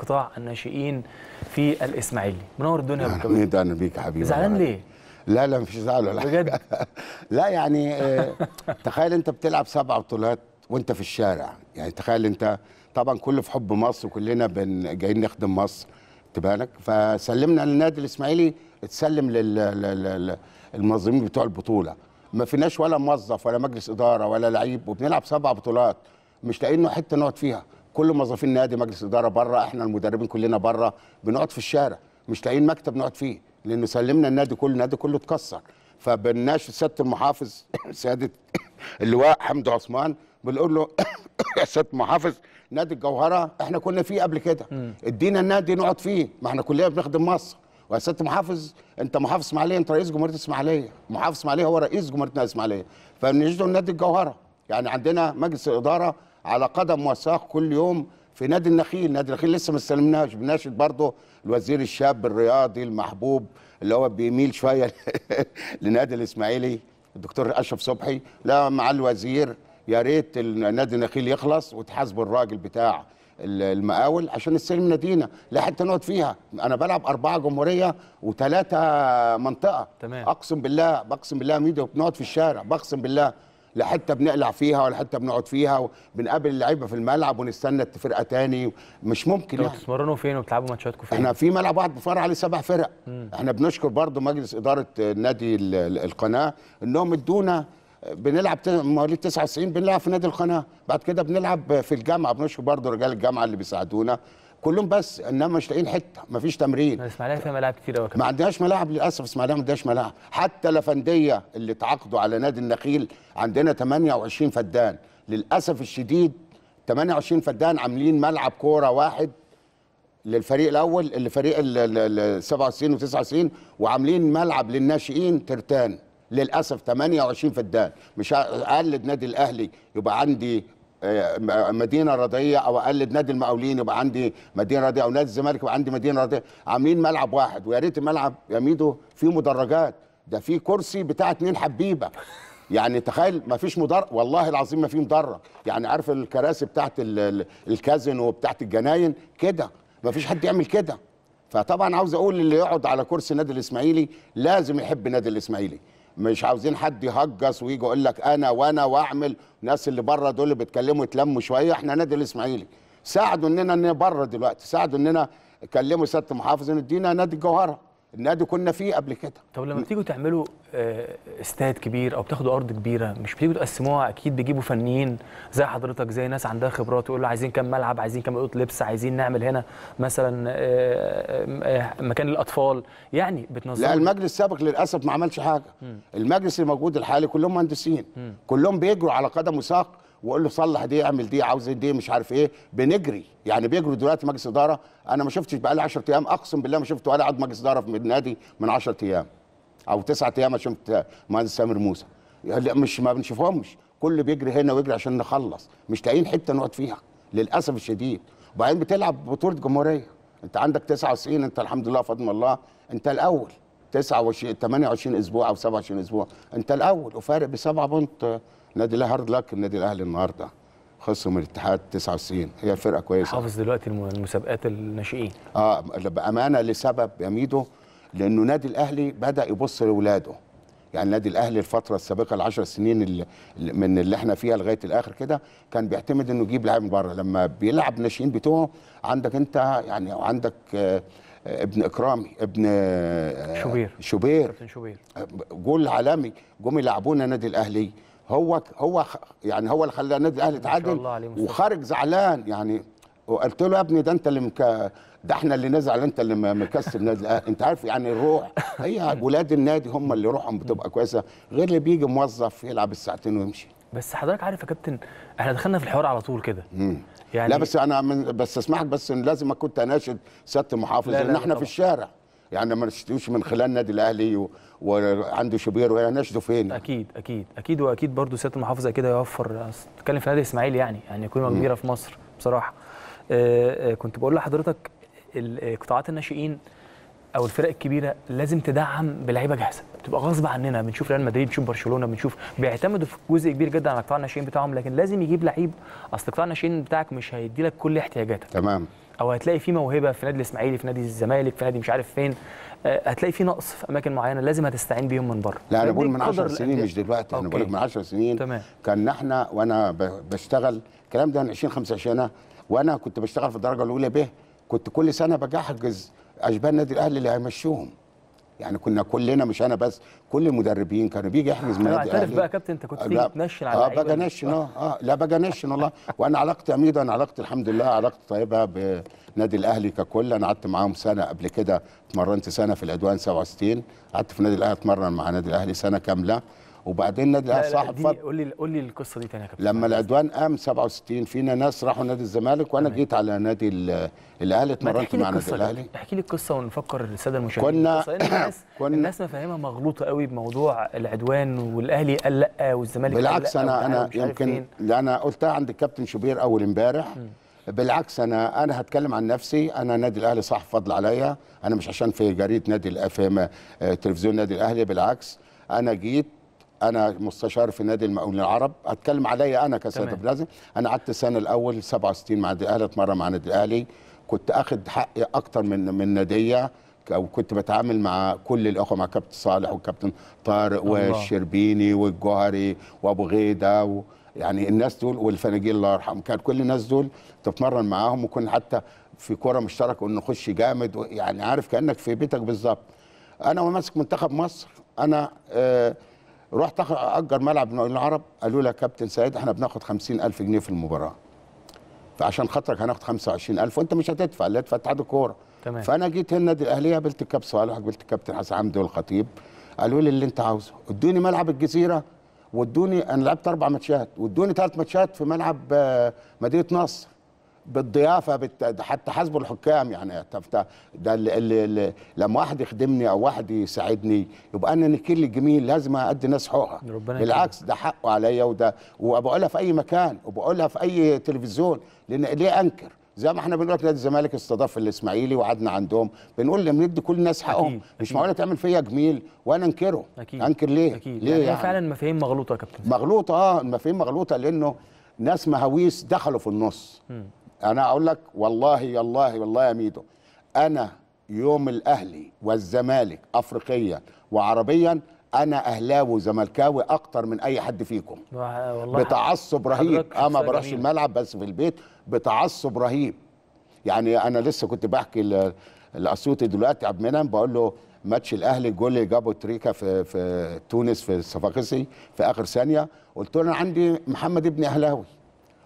قطاع الناشئين في الاسماعيلي منور الدنيا يا بالكبير اهلا بيك حبيبي زعلان ليه لا لا مفيش زعل ولا بجد لا يعني آه، تخيل انت بتلعب سبع بطولات وانت في الشارع يعني تخيل انت طبعا كل في حب مصر وكلنا بن جايين نخدم مصر تبانك فسلمنا للنادي الاسماعيلي اتسلم للمنظمين بتوع البطوله ما فيناش ولا موظف ولا مجلس اداره ولا لعيب وبنلعب سبع بطولات مش لاقيين حته نقعد فيها كل موظفين النادي مجلس اداره بره احنا المدربين كلنا بره بنقعد في الشارع مش لاقيين مكتب نقعد فيه لانه سلمنا النادي كله النادي كله اتكسر فبناش سياده المحافظ سياده اللواء حمد عثمان بنقول له يا سياده المحافظ نادي الجوهره احنا كنا فيه قبل كده ادينا النادي نقعد فيه ما احنا كلنا بنخدم مصر يا سياده المحافظ انت محافظ اسماعيليه انت رئيس جمهوريه اسماعيليه محافظ اسماعيليه هو رئيس جمهوريه اسماعيليه فبنجدوا النادي الجوهره يعني عندنا مجلس الاداره على قدم وساق كل يوم في نادي النخيل نادي النخيل لسه ما استلمناش بناشد برضه الوزير الشاب الرياضي المحبوب اللي هو بيميل شويه لنادي الاسماعيلي الدكتور اشرف صبحي لا مع الوزير يا ريت نادي النخيل يخلص وتحاسبوا الراجل بتاع المقاول عشان نستلم نادينا لا حتى نقعد فيها انا بلعب اربعه جمهوريه وثلاثه منطقه تمام اقسم بالله بقسم بالله ميدو بنقعد في الشارع بقسم بالله لا حته بنقلع فيها ولا حته بنقعد فيها بنقابل اللعيبه في الملعب ونستنى فرقه تاني مش ممكن يعني بتتمرنوا فين وبتلعبوا ماتشاتكم فين؟ احنا في ملعب واحد بفرع عليه سبع فرق مم. احنا بنشكر برضو مجلس اداره نادي القناه انهم ادونا بنلعب مواليد 99 بنلعب في نادي القناه بعد كده بنلعب في الجامعه بنشكر برضو رجال الجامعه اللي بيساعدونا كلهم بس انما مش لاقيين حته مفيش تمرين الاسماعيليه فيها ملاعب كتير قوي ما عندناش ملاعب للاسف الاسماعيليه ما عندهاش ملاعب حتى لفنديه اللي اتعاقدوا على نادي النخيل عندنا 28 فدان للاسف الشديد 28 فدان عاملين ملعب كوره واحد للفريق الاول اللي فريق ال 97 و99 وعاملين ملعب للناشئين ترتان للاسف 28 فدان مش اقلد نادي الاهلي يبقى عندي آه، مدينه رياضيه او اقلد نادي المقاولين يبقى عندي مدينه رياضيه او نادي الزمالك يبقى عندي مدينه رياضيه عاملين ملعب واحد ويا ريت الملعب يا ميدو فيه مدرجات ده فيه كرسي بتاع اتنين حبيبه يعني تخيل ما فيش مدرج والله العظيم ما فيه مدرج يعني عارف الكراسي بتاعت الكازينو وبتاعت الجناين كده ما فيش حد يعمل كده فطبعا عاوز اقول اللي يقعد على كرسي النادي الاسماعيلي لازم يحب النادي الاسماعيلي مش عاوزين حد يهجس ويجي يقول لك انا وانا واعمل الناس اللي بره دول اللي بيتكلموا يتلموا شويه احنا نادي الاسماعيلي ساعدوا اننا ان بره دلوقتي ساعدوا اننا كلموا سياده المحافظ ان ادينا نادي الجوهره النادي كنا فيه قبل كده طب لما بتيجوا تعملوا آه، استاد كبير او بتاخدوا ارض كبيره مش بتيجوا تقسموها اكيد بتجيبوا فنيين زي حضرتك زي ناس عندها خبرات يقولوا عايزين كم ملعب عايزين كم اوضه لبس عايزين نعمل هنا مثلا آه، آه، مكان للاطفال يعني بتنظموا لا المجلس السابق للاسف ما عملش حاجه المجلس الموجود الحالي كلهم مهندسين كلهم بيجروا على قدم وساق واقول له صلح دي اعمل دي عاوز دي مش عارف ايه بنجري يعني بيجروا دلوقتي مجلس اداره انا ما شفتش بقالي 10 ايام اقسم بالله ما شفت ولا عضو مجلس اداره في النادي من 10 ايام او 9 ايام عشان مهندس سامر موسى مش ما بنشوفهمش كل بيجري هنا ويجري عشان نخلص مش لاقيين حته نقعد فيها للاسف الشديد وبعدين بتلعب بطوله جمهوريه انت عندك 99 انت الحمد لله فضل الله انت الاول 29 28 اسبوع او 27 اسبوع انت الاول وفارق بسبعه بونت النادي الاهلي هارد لك النادي الاهلي النهارده خصم الاتحاد 99 هي فرقه كويسه حافظ دلوقتي المسابقات الناشئين اه بامانه لسبب يا ميدو لانه النادي الاهلي بدا يبص لاولاده يعني النادي الاهلي الفتره السابقه العشر سنين اللي من اللي احنا فيها لغايه الاخر كده كان بيعتمد انه يجيب لاعب من بره لما بيلعب ناشئين بتوعه عندك انت يعني عندك آه، ابن اكرامي ابن آه، شوبير شوبير شوبير آه، جول عالمي جم يلعبونا النادي الاهلي هو هو يعني هو اللي خلى النادي الاهلي يتعادل وخارج زعلان يعني وقلت له يا ابني ده انت اللي مك... ده احنا اللي نزعل انت اللي مكسب نادي الاهلي انت عارف يعني الروح هي ولاد النادي هم اللي روحهم بتبقى كويسه غير اللي بيجي موظف يلعب الساعتين ويمشي بس حضرتك عارف يا كابتن احنا دخلنا في الحوار على طول كده يعني لا بس انا من بس اسمحك بس لازم اكون تناشد سياده المحافظ ان احنا طبعا. في الشارع يعني ما نشتوش من خلال النادي الاهلي وعنده شوبير هنشده فين اكيد اكيد اكيد واكيد برضه سياده المحافظه كده هيوفر اتكلم في نادي اسماعيل يعني يعني قيمه كبيره في مصر بصراحه آآ آه، آه، كنت بقول لحضرتك آه، قطاعات الناشئين او الفرق الكبيره لازم تدعم بلعيبه جاهزه بتبقى غصب عننا بنشوف ريال مدريد بنشوف برشلونه بنشوف بيعتمدوا في جزء كبير جدا على قطاع الناشئين بتاعهم لكن لازم يجيب لعيب اصل قطاع الناشئين بتاعك مش هيدي لك كل احتياجاتك تمام او هتلاقي في موهبه في نادي الاسماعيلي في نادي الزمالك في نادي مش عارف فين آه، هتلاقي في نقص في اماكن معينه لازم هتستعين بيهم من بره لا انا بقول من 10 سنين مش دلوقتي انا بقول لك من 10 سنين تمام. كان احنا وانا بشتغل الكلام ده من 20 25 سنه وانا كنت بشتغل في الدرجه الاولى ب كنت كل سنه بجحجز اشبال النادي الاهلي اللي هيمشوهم يعني كنا كلنا مش انا بس كل المدربين كانوا بيجي يحجز نادي الاهلي اعترف بقى يا كابتن انت كنت تيجي تنشن على اه بقى نشن آه،, اه لا بقى نشن والله وانا علاقتي عميده انا علاقتي الحمد لله علاقتي طيبه بنادي الاهلي ككل انا قعدت معاهم سنه قبل كده اتمرنت سنه في العدوان 67 قعدت في نادي الاهلي اتمرن مع نادي الاهلي سنه كامله وبعدين النادي الاهلي صاحب فرق قول لي قول لي القصه دي تاني يا كابتن لما العدوان قام 67 فينا ناس راحوا نادي الزمالك وانا جيت على نادي الاهلي اتمرنت مع النادي الاهلي احكي لي القصه ونفكر الساده المشاهدين كنا الناس كنا الناس مفاهيمها مغلوطه قوي بموضوع العدوان والاهلي قال لا والزمالك بالعكس قال لا انا انا يمكن انا قلتها عند الكابتن شوبير اول امبارح بالعكس انا انا هتكلم عن نفسي انا نادي الاهلي صاحب فضل عليا انا مش عشان في جريده نادي في آه، تلفزيون نادي الاهلي بالعكس انا جيت انا مستشار في نادي المقاولين العرب اتكلم عليا انا كسيد لازم انا قعدت السنه الاول 67 مع النادي الاهلي اتمرن مع النادي الاهلي كنت اخد حقي اكتر من من ناديه او كنت بتعامل مع كل الاخوه مع كابتن صالح وكابتن طارق والشربيني والجوهري وابو غيده و... يعني الناس دول والفنجيل الله يرحمه كان كل الناس دول تتمرن معاهم وكنا حتى في كوره مشتركه ونخش جامد يعني عارف كانك في بيتك بالظبط انا وماسك منتخب مصر انا آه رحت اجر ملعب من العرب قالوا لي يا كابتن سعيد احنا بناخد 50000 جنيه في المباراه فعشان خاطرك هناخد 25000 وانت مش هتدفع اللي هتدفع اتحاد الكوره تمام فانا جيت هنا النادي الاهلي قابلت الكابتن صالح قابلت الكابتن حسن عمدي والخطيب قالوا لي اللي انت عاوزه ادوني ملعب الجزيره وادوني انا لعبت اربع ماتشات وادوني ثلاث ماتشات في ملعب آه، مدينه نصر بالضيافه بت... حتى حسب الحكام يعني ده اللي, اللي لما واحد يخدمني او واحد يساعدني يبقى انا نكيل جميل لازم ادي ناس حقها بالعكس ده حقه عليا وده وبقولها في اي مكان وبقولها في اي تلفزيون لان ليه انكر زي ما احنا بنقول لك نادي الزمالك استضاف الاسماعيلي وقعدنا عندهم بنقول لهم ندي كل الناس حقهم مش معقوله تعمل فيا جميل وانا انكره أكيد. انكر ليه أكيد. ليه يعني, يعني فعلا مفاهيم مغلوطه يا كابتن مغلوطه اه المفاهيم مغلوطه لانه ناس مهاويس دخلوا في النص م. انا اقول لك والله والله والله يا ميدو انا يوم الاهلي والزمالك افريقيا وعربيا انا اهلاوي وزملكاوي اكتر من اي حد فيكم والله بتعصب رهيب اما ما بروحش الملعب بس في البيت بتعصب رهيب يعني انا لسه كنت بحكي الاسيوطي دلوقتي عبد المنعم بقول له ماتش الاهلي الجول اللي جابه تريكا في في تونس في الصفاقسي في اخر ثانيه قلت له انا عندي محمد ابن اهلاوي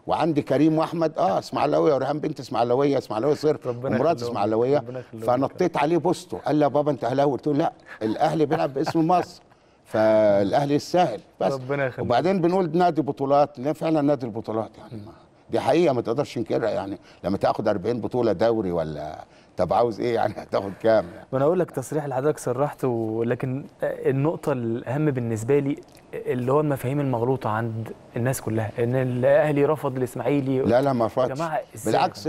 وعندي كريم واحمد اه اسماعيلاويه وريهام بنت اسماعيلاويه اسماعيلاويه صرف ومرات اسماعيلاويه فنطيت عليه بوسته قال لي يا بابا انت اهلاوي قلت له لا الاهلي بيلعب باسم مصر فالاهلي السهل بس ربنا يخليك وبعدين بنقول نادي بطولات فعلا نادي البطولات يعني دي حقيقه ما تقدرش تنكرها يعني لما تاخد 40 بطوله دوري ولا طب عاوز ايه يعني هتاخد كام يعني. وانا اقول لك تصريح لحضرتك صرحت ولكن النقطه الاهم بالنسبه لي اللي هو المفاهيم المغلوطه عند الناس كلها ان الاهلي رفض الاسماعيلي لا لا ما رفضش بالعكس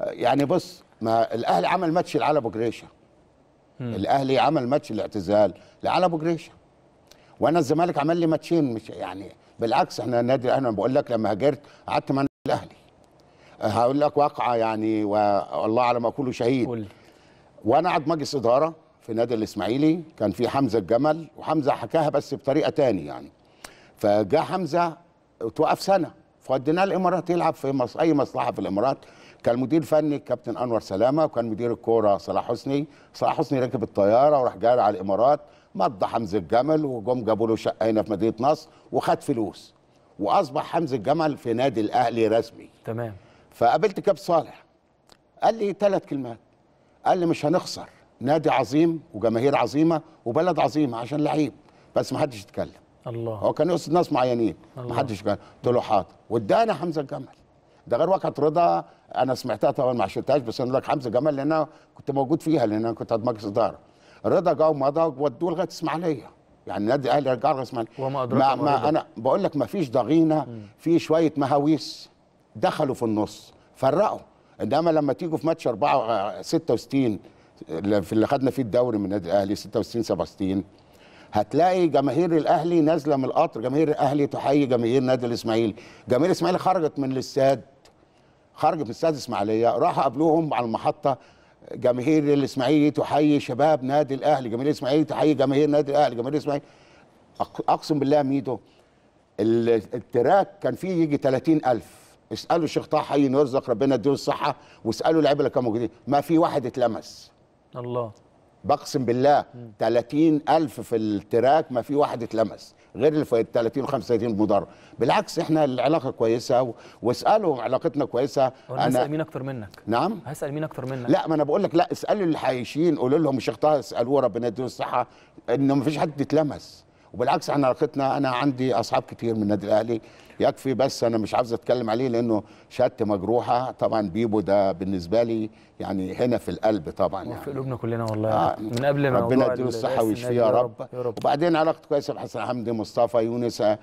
يعني بص ما الاهلي عمل ماتش لعلى ابو جريشه الاهلي عمل ماتش الاعتزال لعلى ابو جريشه وانا الزمالك عمل لي ماتشين مش يعني بالعكس احنا النادي الاهلي بقول لك لما هاجرت قعدت مع الاهلي هقول لك واقعه يعني والله على ما اقوله شهيد قول. وانا قاعد مجلس اداره في نادي الاسماعيلي كان في حمزه الجمل وحمزه حكاها بس بطريقه تانية يعني فجاء حمزه توقف سنه فوديناه الامارات يلعب في مص... اي مصلحه في الامارات كان مدير فني الكابتن انور سلامه وكان مدير الكوره صلاح حسني صلاح حسني ركب الطياره وراح جاي على الامارات مضى حمزه الجمل وجم جابوا له شقه هنا في مدينه نصر وخد فلوس واصبح حمزه الجمل في نادي الاهلي رسمي تمام فقابلت كاب صالح قال لي ثلاث كلمات قال لي مش هنخسر نادي عظيم وجماهير عظيمه وبلد عظيمه عشان لعيب بس ما حدش يتكلم الله هو كان يقصد ناس معينين ما حدش قلت له حاضر وادانا حمزه الجمل ده غير وقعه رضا انا سمعتها طبعا ما عشتهاش بس انا لك حمزه جمل لان انا كنت موجود فيها لان انا كنت عند مجلس اداره رضا جا ومضى ودوه لغايه الاسماعيليه يعني النادي الاهلي رجع لغايه الاسماعيليه وما ما, ما انا بقول لك ما فيش ضغينه في شويه مهاويس دخلوا في النص فرقوا انما لما تيجوا في ماتش 4 66 آه، في اللي خدنا فيه الدوري من النادي الاهلي 66 67 هتلاقي جماهير الاهلي نازله من القطر جماهير الاهلي تحيي جماهير نادي الاسماعيلي جماهير الاسماعيلي خرجت من الاستاد خرجت من استاد الاسماعيليه راح قبلوهم على المحطه جماهير الاسماعيلي تحيي شباب نادي الاهلي جماهير الاسماعيلي تحيي جماهير نادي الاهلي جماهير الاسماعيلي اقسم بالله ميدو التراك كان فيه يجي 30000 اسالوا الشيخ طه حي انه يرزق ربنا يديله الصحه واسالوا اللعيبه اللي كانوا موجودين ما في واحد اتلمس الله بقسم بالله 30000 في التراك ما في واحد اتلمس غير اللي في 30 و 35 مدرب بالعكس احنا العلاقه كويسه و... علاقتنا كويسه انا هسال مين اكتر منك نعم هسال مين اكتر منك لا ما انا بقول لك لا اسالوا اللي عايشين قولوا لهم الشيخ طه اسالوه ربنا يديله الصحه انه ما فيش حد اتلمس وبالعكس احنا علاقتنا انا عندي اصحاب كتير من النادي الاهلي يكفي بس انا مش عاوز اتكلم عليه لانه شهادتي مجروحه طبعا بيبو ده بالنسبه لي يعني هنا في القلب طبعا يعني في قلوبنا كلنا والله آه من قبل ما ربنا يديله الصحه ويشفيه يا رب. رب وبعدين علاقته كويسه بحسن حمدي مصطفى يونس آه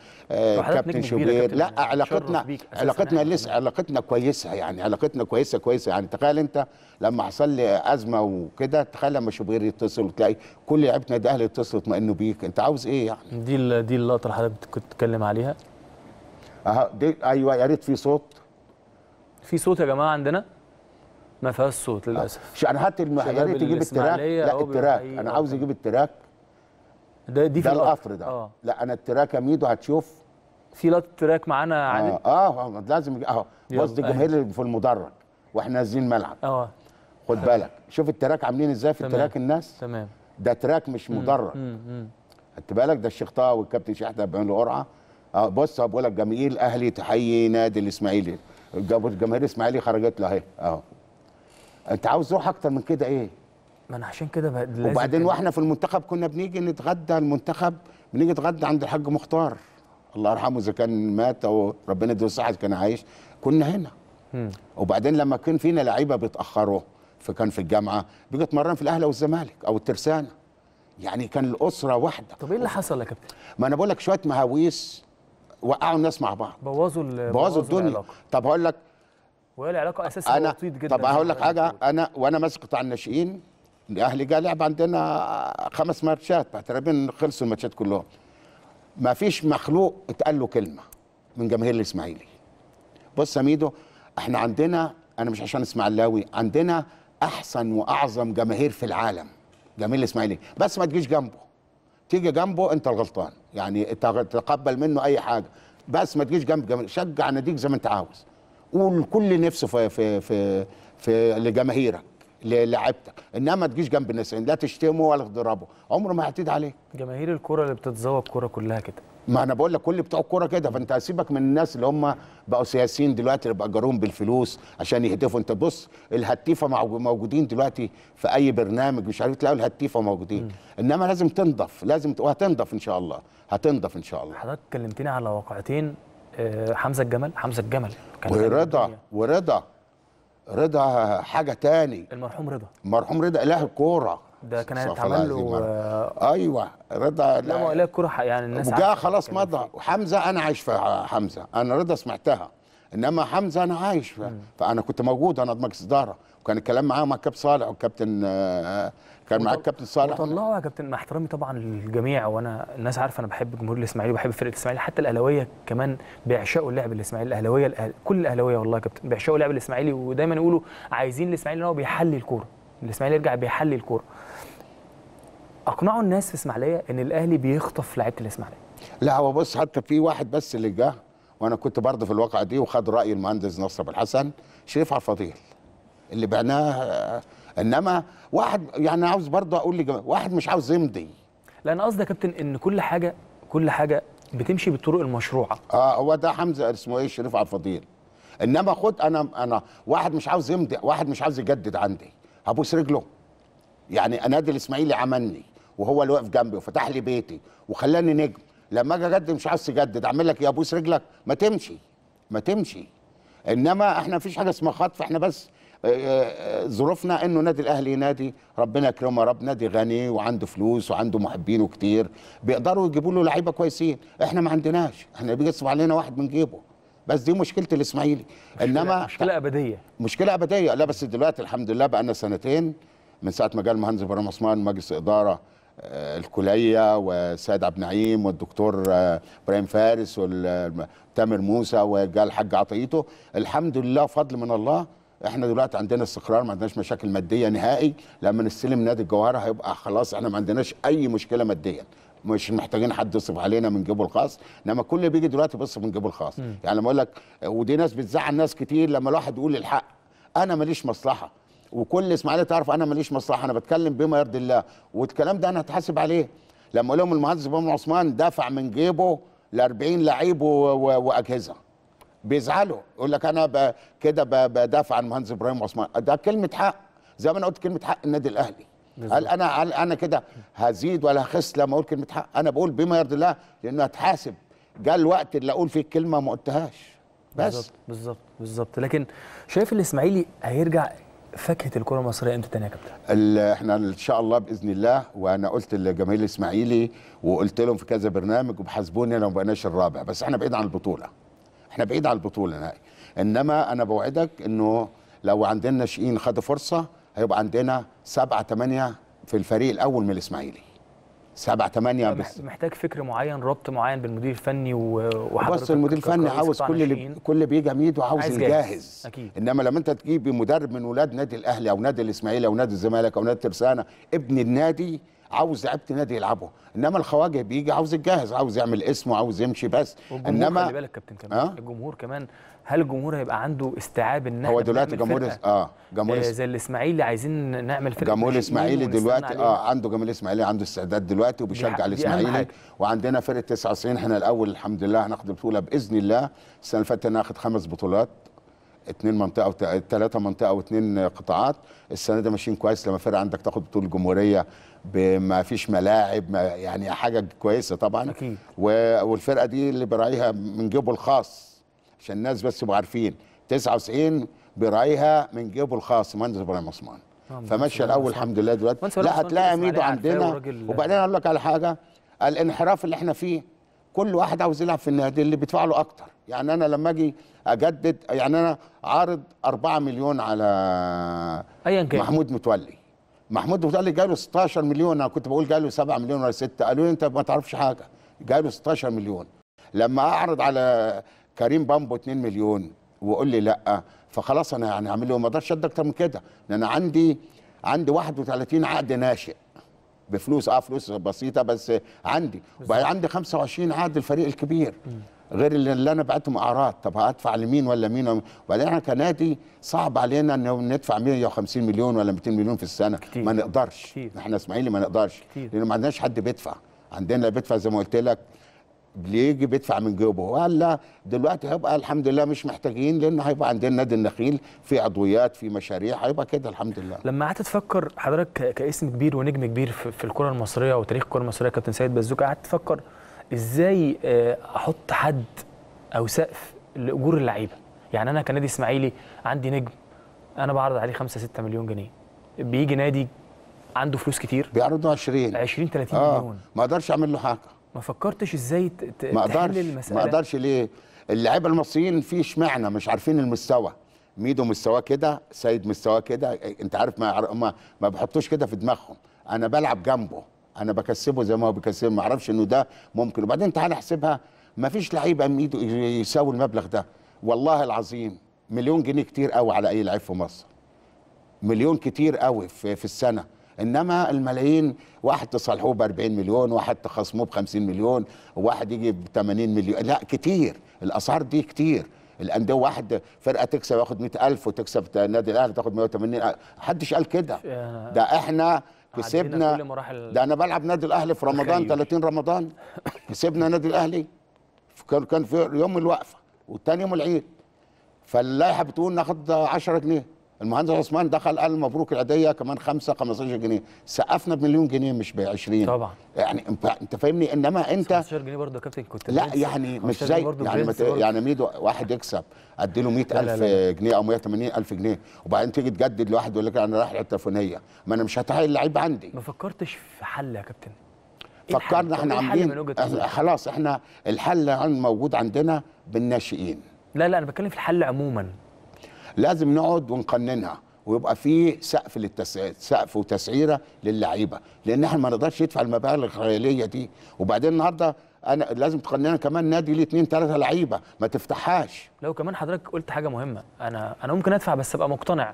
كابتن شوبير لا علاقتنا علاقتنا يعني. لسه علاقتنا كويسه يعني علاقتنا كويسه كويسه يعني تخيل انت لما حصل لي ازمه وكده تخيل لما شوبير يتصل وتلاقي كل لعيبه نادي الاهلي اتصلوا اطمئنوا بيك انت عاوز ايه يعني دي دي اللقطه اللي حضرتك كنت بتتكلم عليها أه دي ايوه يا ريت في صوت في صوت يا جماعه عندنا ما فيهاش صوت آه، للاسف انا حتى يا ريت تجيب التراك لا التراك انا عاوز اجيب التراك ده دي في ده القفر ده آه. لا انا التراك ميدو هتشوف في لات تراك معانا يا آه،, اه اه لازم اهو وسط الجماهير أيوة. في المدرج واحنا نازلين ملعب اه خد بالك شوف التراك عاملين ازاي في التراك الناس تمام ده تراك مش مدرج خدت بالك ده الشيخ طه والكابتن شحاته بيعملوا قرعه آه، بص بقول لك جماهير الاهلي تحيي نادي الاسماعيلي جماهير الاسماعيلي خرجت له اهي اهو انت عاوز روح اكتر من كده ايه ما انا عشان كده لازم وبعدين واحنا في المنتخب كنا بنيجي نتغدى المنتخب بنيجي نتغدى عند الحاج مختار الله يرحمه اذا كان مات او ربنا يديله الصحه كان عايش كنا هنا وبعدين لما كان فينا لعيبه بيتاخروا فكان في الجامعه بيجي يتمرن في الاهلي والزمالك او الترسانه يعني كان الاسره واحده طب ايه اللي حصل يا كابتن ما انا بقول لك شويه مهاويس وقعوا الناس مع بعض بوظوا بوظوا الدنيا العلاقة. طب هقول لك وهي العلاقه اساسا بسيط جدا طب هقول لك حاجه انا وانا ماسك قطاع الناشئين الاهلي جه لعب عندنا خمس ماتشات تقريبا خلصوا الماتشات كلهم ما فيش مخلوق اتقال له كلمه من جماهير الاسماعيلي بص يا ميدو احنا عندنا انا مش عشان اسماعيلاوي عندنا احسن واعظم جماهير في العالم جماهير الاسماعيلي بس ما تجيش جنبه تيجي جنبه انت الغلطان يعني تقبل منه اي حاجه بس ما تجيش جنب جماهير شجع ناديك زي ما انت عاوز قول كل نفسه في في في, في لجماهيرك للاعبتك انما تجيش جنب الناس لا تشتمه ولا تضربه عمره ما هتدي عليه جماهير الكره اللي بتتذوق كوره كلها كده ما انا بقول لك كل بتوع الكوره كده فانت هسيبك من الناس اللي هم بقوا سياسيين دلوقتي اللي بقوا بالفلوس عشان يهتفوا انت بص الهتيفه موجودين دلوقتي في اي برنامج مش عارف تلاقوا الهتيفه موجودين م. انما لازم تنضف لازم وهتنضف ان شاء الله هتنضف ان شاء الله حضرتك كلمتني على واقعتين آه، حمزه الجمل حمزه الجمل كان ورضا ورضا رضا حاجه تاني المرحوم رضا المرحوم رضا اله الكوره ده كان هيتعمل له آه ايوه رضا لا ما لا الكوره يعني الناس وجا خلاص مضى وحمزه انا عايش في حمزه انا رضا سمعتها انما حمزه انا عايش فيها فانا كنت موجود انا ضمك اداره وكان الكلام معاه مع الكابتن صالح والكابتن آه، كان معاك الكابتن صالح طلعوا يا كابتن مع احترامي طبعا للجميع وانا الناس عارفه انا بحب جمهور الاسماعيلي وبحب فرقه الاسماعيلي حتى الاهلاويه كمان بيعشقوا اللعب الاسماعيلي الاهلاويه الأهل... كل الاهلاويه والله يا كابتن بيعشقوا اللعب الاسماعيلي ودايما يقولوا عايزين الاسماعيلي ان هو بيحلي الكوره الاسماعيلي يرجع بيحلي الكوره اقنعوا الناس في اسماعيليه ان الاهلي بيخطف لعيبه الاسماعيليه لا هو بص حتى في واحد بس اللي جه وانا كنت برضه في الواقعه دي وخد راي المهندس نصر بن حسن شريف عبد الفضيل اللي بعناه آه، انما واحد يعني عاوز برضه اقول لي واحد مش عاوز يمضي لا انا قصدي يا كابتن ان كل حاجه كل حاجه بتمشي بالطرق المشروعه اه هو ده حمزه اسمه ايه شريف عبد الفضيل انما خد انا انا واحد مش عاوز يمضي واحد مش عاوز يجدد عندي هبوس رجله يعني نادي الاسماعيلي عملني وهو اللي واقف جنبي وفتح لي بيتي وخلاني نجم لما اجي اجدد مش عايز تجدد اعمل لك إيه يا ابوس رجلك ما تمشي ما تمشي انما احنا مفيش حاجه اسمها خطف احنا بس آه، آه، آه، ظروفنا انه نادي الاهلي نادي ربنا يكرمه يا رب نادي غني وعنده فلوس وعنده محبينه كتير بيقدروا يجيبوا له لعيبه كويسين احنا ما عندناش احنا بيصب علينا واحد من جيبه بس دي مشكله الاسماعيلي مشكلة انما مشكله ابديه مشكله ابديه لا بس دلوقتي الحمد لله بقى لنا سنتين من ساعه ما جه المهندس ابراهيم عثمان مجلس اداره الكليه وسيد عبد النعيم والدكتور آه، ابراهيم فارس وتامر موسى وجاء الحاج عطيته الحمد لله فضل من الله احنا دلوقتي عندنا استقرار ما عندناش مشاكل ماديه نهائي لما نستلم نادي الجوهره هيبقى خلاص احنا ما عندناش اي مشكله ماديا مش محتاجين حد يصرف علينا من جيبه الخاص انما كل اللي بيجي دلوقتي بيصرف من جيبه الخاص يعني لما اقول لك ودي ناس بتزعل ناس كتير لما الواحد يقول الحق انا ماليش مصلحه وكل اسماعيليه تعرف انا ماليش مصلحه انا بتكلم بما يرضي الله والكلام ده انا هتحاسب عليه لما اقول لهم المهندس ابراهيم عثمان دفع من جيبه ل 40 لعيب واجهزه بيزعلوا يقول لك انا كده بدافع عن المهندس ابراهيم عثمان ده كلمه حق زي ما انا قلت كلمه حق النادي الاهلي هل انا هل انا كده هزيد ولا هخس لما اقول كلمه حق انا بقول بما يرضي الله لانه هتحاسب جاء الوقت اللي اقول فيه الكلمه ما قلتهاش بس بالظبط بالظبط لكن شايف الاسماعيلي هيرجع فاكهه الكره المصريه امتى تاني يا كابتن؟ احنا ان شاء الله باذن الله وانا قلت لجماهير الاسماعيلي وقلت لهم في كذا برنامج وبحاسبوني لو ما بقناش الرابع بس احنا بعيد عن البطوله. احنا بعيد عن البطوله نهائي. انما انا بوعدك انه لو عندنا ناشئين خدوا فرصه هيبقى عندنا سبعه ثمانيه في الفريق الاول من الاسماعيلي. سبعة تمانية بس محتاج فكر معين ربط معين بالمدير الفني وحضرتك بص المدير الفني عاوز كل اللي كل اللي بيجي عميد وعاوز الجاهز اكيد انما لما انت تجيب مدرب من ولاد نادي الاهلي او نادي الاسماعيلي او نادي الزمالك او نادي ترسانه ابن النادي عاوز لعيبه نادي يلعبوا انما الخواجه بيجي عاوز الجاهز عاوز يعمل اسمه عاوز يمشي بس انما خلي بالك كابتن كمان أه؟ الجمهور كمان هل الجمهور هيبقى عنده استيعاب ان هو دلوقتي جمهور اه جمهور آه زي الاسماعيلي عايزين نعمل فرقه جمهور الاسماعيلي دلوقتي اه عنده جمهور الاسماعيلي عنده استعداد دلوقتي وبيشجع الاسماعيلي وعندنا فرقه 99 احنا الاول الحمد لله هناخد البطوله باذن الله السنه اللي فاتت ناخد خمس بطولات اثنين منطقه وثلاثه منطقه واثنين قطاعات السنه دي ماشيين كويس لما فرقه عندك تاخد بطوله الجمهوريه بما فيش ملاعب ما يعني حاجه كويسه طبعا اكيد والفرقه دي اللي براعيها من جيبه الخاص عشان الناس بس يبقوا عارفين 99 برايها من جيبه الخاص مهندس ابراهيم عثمان آه، فمشي الاول الحمد لله دلوقتي لا هتلاقي ميدو عندنا وبعدين اقول لك على حاجه الانحراف اللي احنا فيه كل واحد عاوز يلعب في النادي اللي بيدفع له اكتر يعني انا لما اجي اجدد يعني انا عارض 4 مليون على ايا كان محمود متولي محمود متولي جاله له 16 مليون انا كنت بقول جاله له 7 مليون ولا 6 قالوا لي انت ما تعرفش حاجه جاله له 16 مليون لما اعرض على كريم بامبو 2 مليون وقول لي لا فخلاص انا يعني هعمل له ما اقدرش ادي اكتر من كده لان انا عندي عندي 31 عقد ناشئ بفلوس اه فلوس بسيطه بس عندي وبعدين عندي 25 عقد الفريق الكبير غير اللي, انا بعتهم اعراض طب هدفع لمين ولا مين وبعدين احنا كنادي صعب علينا ان ندفع 150 مليون ولا 200 مليون في السنه كتير. ما نقدرش كتير. احنا اسماعيلي ما نقدرش كتير. لان ما عندناش حد بيدفع عندنا بيدفع زي ما قلت لك ليه بيدفع من جيبه قال لا دلوقتي هيبقى الحمد لله مش محتاجين لان هيبقى عندنا نادي النخيل في عضويات في مشاريع هيبقى كده الحمد لله لما قعدت تفكر حضرتك كاسم كبير ونجم كبير في الكره المصريه وتاريخ الكره المصريه كابتن سيد بزوك قعدت تفكر ازاي آه، احط حد او سقف لاجور اللعيبه يعني انا كنادي اسماعيلي عندي نجم انا بعرض عليه 5 6 مليون جنيه بيجي نادي عنده فلوس كتير بيعرضوا 20 20 30 آه مليون ما اقدرش اعمل له حاجه ما فكرتش ازاي ما تحل المساله ما اقدرش ليه اللعيبه المصريين في اشمعنى مش عارفين المستوى ميدو مستواه كده سيد مستواه كده إيه، انت عارف ما ما, ما بحطوش كده في دماغهم انا بلعب جنبه انا بكسبه زي ما هو بكسبه ما اعرفش انه ده ممكن وبعدين تعالى احسبها ما فيش لعيب ميدو يساوي المبلغ ده والله العظيم مليون جنيه كتير قوي على اي لعيب في مصر مليون كتير قوي في, في السنه انما الملايين واحد تصالحوه ب 40 مليون واحد تخصموه ب 50 مليون وواحد يجي ب 80 مليون لا كتير الاسعار دي كتير الانديه واحد فرقه تكسب ياخد 100000 وتكسب النادي الاهلي تاخد 180 حدش قال كده آه، ده احنا كسبنا ده انا بلعب نادي الاهلي في رمضان 30 رمضان كسبنا نادي الاهلي كان في يوم الوقفه والتاني يوم العيد فاللائحه بتقول ناخد 10 جنيه المهندس عثمان دخل قال مبروك العيديه كمان 5 15 جنيه سقفنا بمليون جنيه مش ب 20 طبعا يعني انت فاهمني انما انت 15 جنيه برضه يا كابتن كنت لا يعني مش زي يعني مت... يعني ميد واحد يكسب ادي له 100000 جنيه او 180000 جنيه وبعدين تيجي تجدد لواحد يقول لك انا رايح الحته ما انا مش هتعين اللعيب عندي ما فكرتش في حل يا كابتن إيه فكرنا إيه احنا عاملين خلاص احنا الحل موجود عندنا بالناشئين لا لا انا بتكلم في الحل عموما لازم نقعد ونقننها ويبقى في سقف للتسعير سقف وتسعيره للعيبه لان احنا ما نقدرش ندفع المبالغ الخياليه دي وبعدين النهارده انا لازم تقننها كمان نادي ليه اثنين ثلاثه لعيبه ما تفتحهاش لو كمان حضرتك قلت حاجه مهمه انا انا ممكن ادفع بس ابقى مقتنع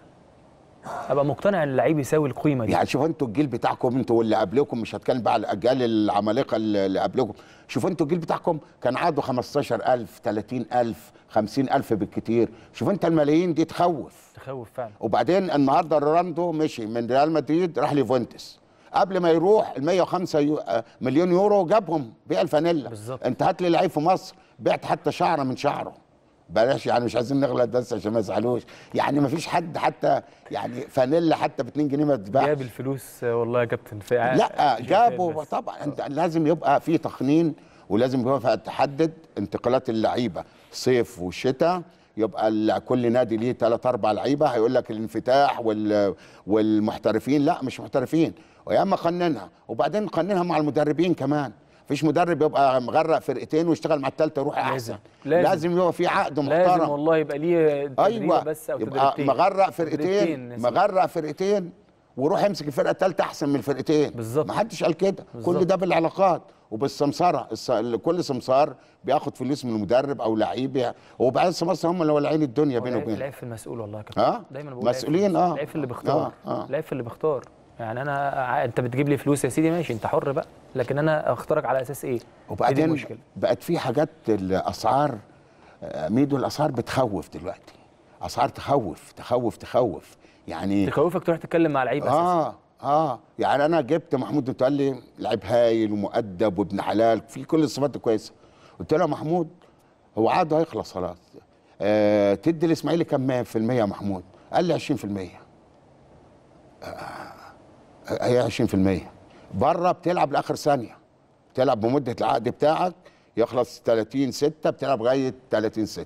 ابقى مقتنع ان اللعيب يساوي القيمه دي يعني شوفوا انتوا الجيل بتاعكم انتوا واللي قبلكم مش هتكلم بقى على الاجيال العمالقه اللي قبلكم شوفوا انتوا الجيل بتاعكم كان عقده 15000 30000 50000 بالكتير شوف انت الملايين دي تخوف تخوف فعلا وبعدين النهارده رونالدو مشي من ريال مدريد راح ليفونتس قبل ما يروح ال 105 آه، مليون يورو جابهم بيع الفانيلا بالظبط انت هات لي لعيب في مصر بعت حتى شعره من شعره بلاش يعني مش عايزين نغلط بس عشان ما يزعلوش يعني ما فيش حد حتى يعني فانيلا حتى ب 2 جنيه ما تتباعش جاب الفلوس والله يا كابتن لا آه، جابوا طبعا انت لازم يبقى في تقنين ولازم يبقى تحدد انتقالات اللعيبه صيف وشتاء يبقى كل نادي ليه ثلاث اربع لعيبه هيقول لك الانفتاح وال والمحترفين لا مش محترفين ويا اما قننها وبعدين قننها مع المدربين كمان فيش مدرب يبقى مغرق فرقتين ويشتغل مع الثالثه يروح احسن لازم, لازم يبقى في عقد محترم لازم والله يبقى ليه ايوه بس او يبقى تدريبتين. مغرق فرقتين مغرق فرقتين وروح امسك الفرقه الثالثه احسن من الفرقتين بالظبط ما حدش قال كده بالزبط. كل ده بالعلاقات وبالسمسره كل سمسار بياخد فلوس من المدرب او لعيب وبعدين السمسره هم اللي ولعين الدنيا بينه وبينه اللعيب في المسؤول والله كابتن آه؟ دايما بقول مسؤولين اه اللعيب آه. آه. اللي بيختار اللعيب اللي بيختار يعني انا انت بتجيب لي فلوس يا سيدي ماشي انت حر بقى لكن انا اختارك على اساس ايه وبعدين إيه المشكله بقت في حاجات الاسعار ميدو الاسعار بتخوف دلوقتي اسعار تخوف تخوف تخوف يعني تخوفك تروح تتكلم مع لعيب اه أساسي. اه يعني انا جبت محمود قلت لي لعيب هايل ومؤدب وابن حلال في كل الصفات الكويسه قلت له يا محمود هو عقده هيخلص خلاص آه تدي الاسماعيلي كم 100% يا محمود قال لي 20% آه هي 20% بره بتلعب لاخر ثانيه بتلعب بمده العقد بتاعك يخلص 30 6 بتلعب لغايه 30 6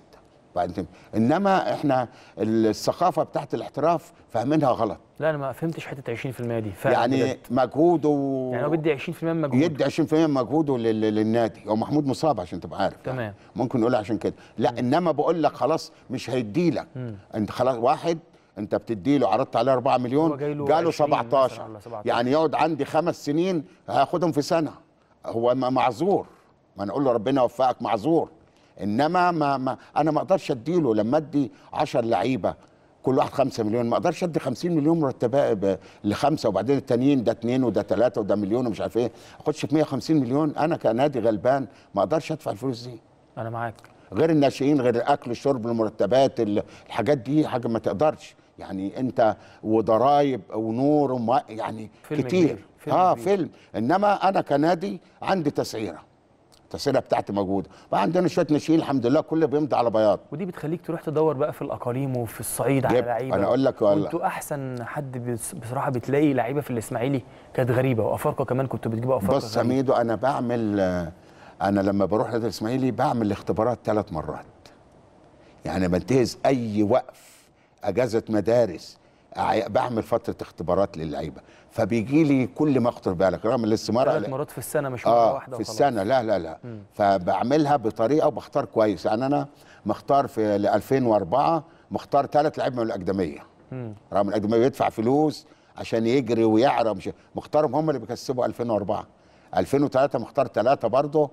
بعدين انما احنا الثقافه بتاعت الاحتراف فاهمينها غلط لا انا ما فهمتش حته 20% دي يعني مجهوده مجهوده يعني هو بيدي 20% من مجهوده يدي 20% من مجهوده للنادي هو محمود مصاب عشان تبقى عارف تمام يعني. ممكن نقول عشان كده لا م. انما بقول لك خلاص مش هيدي لك انت خلاص واحد انت بتدي له عرضت عليه 4 مليون قالوا 17 يعني يقعد عندي خمس سنين هاخدهم في سنه هو معذور ما نقول له ربنا يوفقك معذور انما ما, ما انا ما اقدرش اديله لما ادي 10 لعيبه كل واحد 5 مليون ما اقدرش ادي 50 مليون مرتب لخمسه وبعدين التانيين ده اثنين وده ثلاثه وده مليون ومش عارف ايه اخدش 150 مليون انا كنادي غلبان ما اقدرش ادفع الفلوس دي انا معاك غير الناشئين غير الاكل الشرب المرتبات الحاجات دي حاجه ما تقدرش يعني انت وضرايب ونور وما يعني فيلم كتير فيلم اه كبير. فيلم انما انا كنادي عندي تسعيره التسعيره بتاعتي موجوده بقى عندنا شويه ناشئين الحمد لله كله بيمضي على بياض ودي بتخليك تروح تدور بقى في الاقاليم وفي الصعيد على لعيبه انا اقول لك انتوا احسن حد بصراحه بتلاقي لعيبه في الاسماعيلي كانت غريبه وافارقه كمان كنتوا بتجيبوا افارقه بص يا ميدو انا بعمل انا لما بروح نادي الاسماعيلي بعمل الاختبارات ثلاث مرات يعني بنتهز اي وقف اجازه مدارس بعمل فتره اختبارات للعيبه فبيجي لي كل ما اخطر بالك رغم الاستماره ثلاث مرات في السنه مش مره آه واحده في وخلاص. السنه لا لا لا م. فبعملها بطريقه وبختار كويس يعني انا مختار في 2004 مختار ثلاث لعيبه من الاكاديميه رغم الاكاديميه بيدفع فلوس عشان يجري ويعرى مش مختارهم هم اللي بيكسبوا 2004 2003 مختار ثلاثه برضه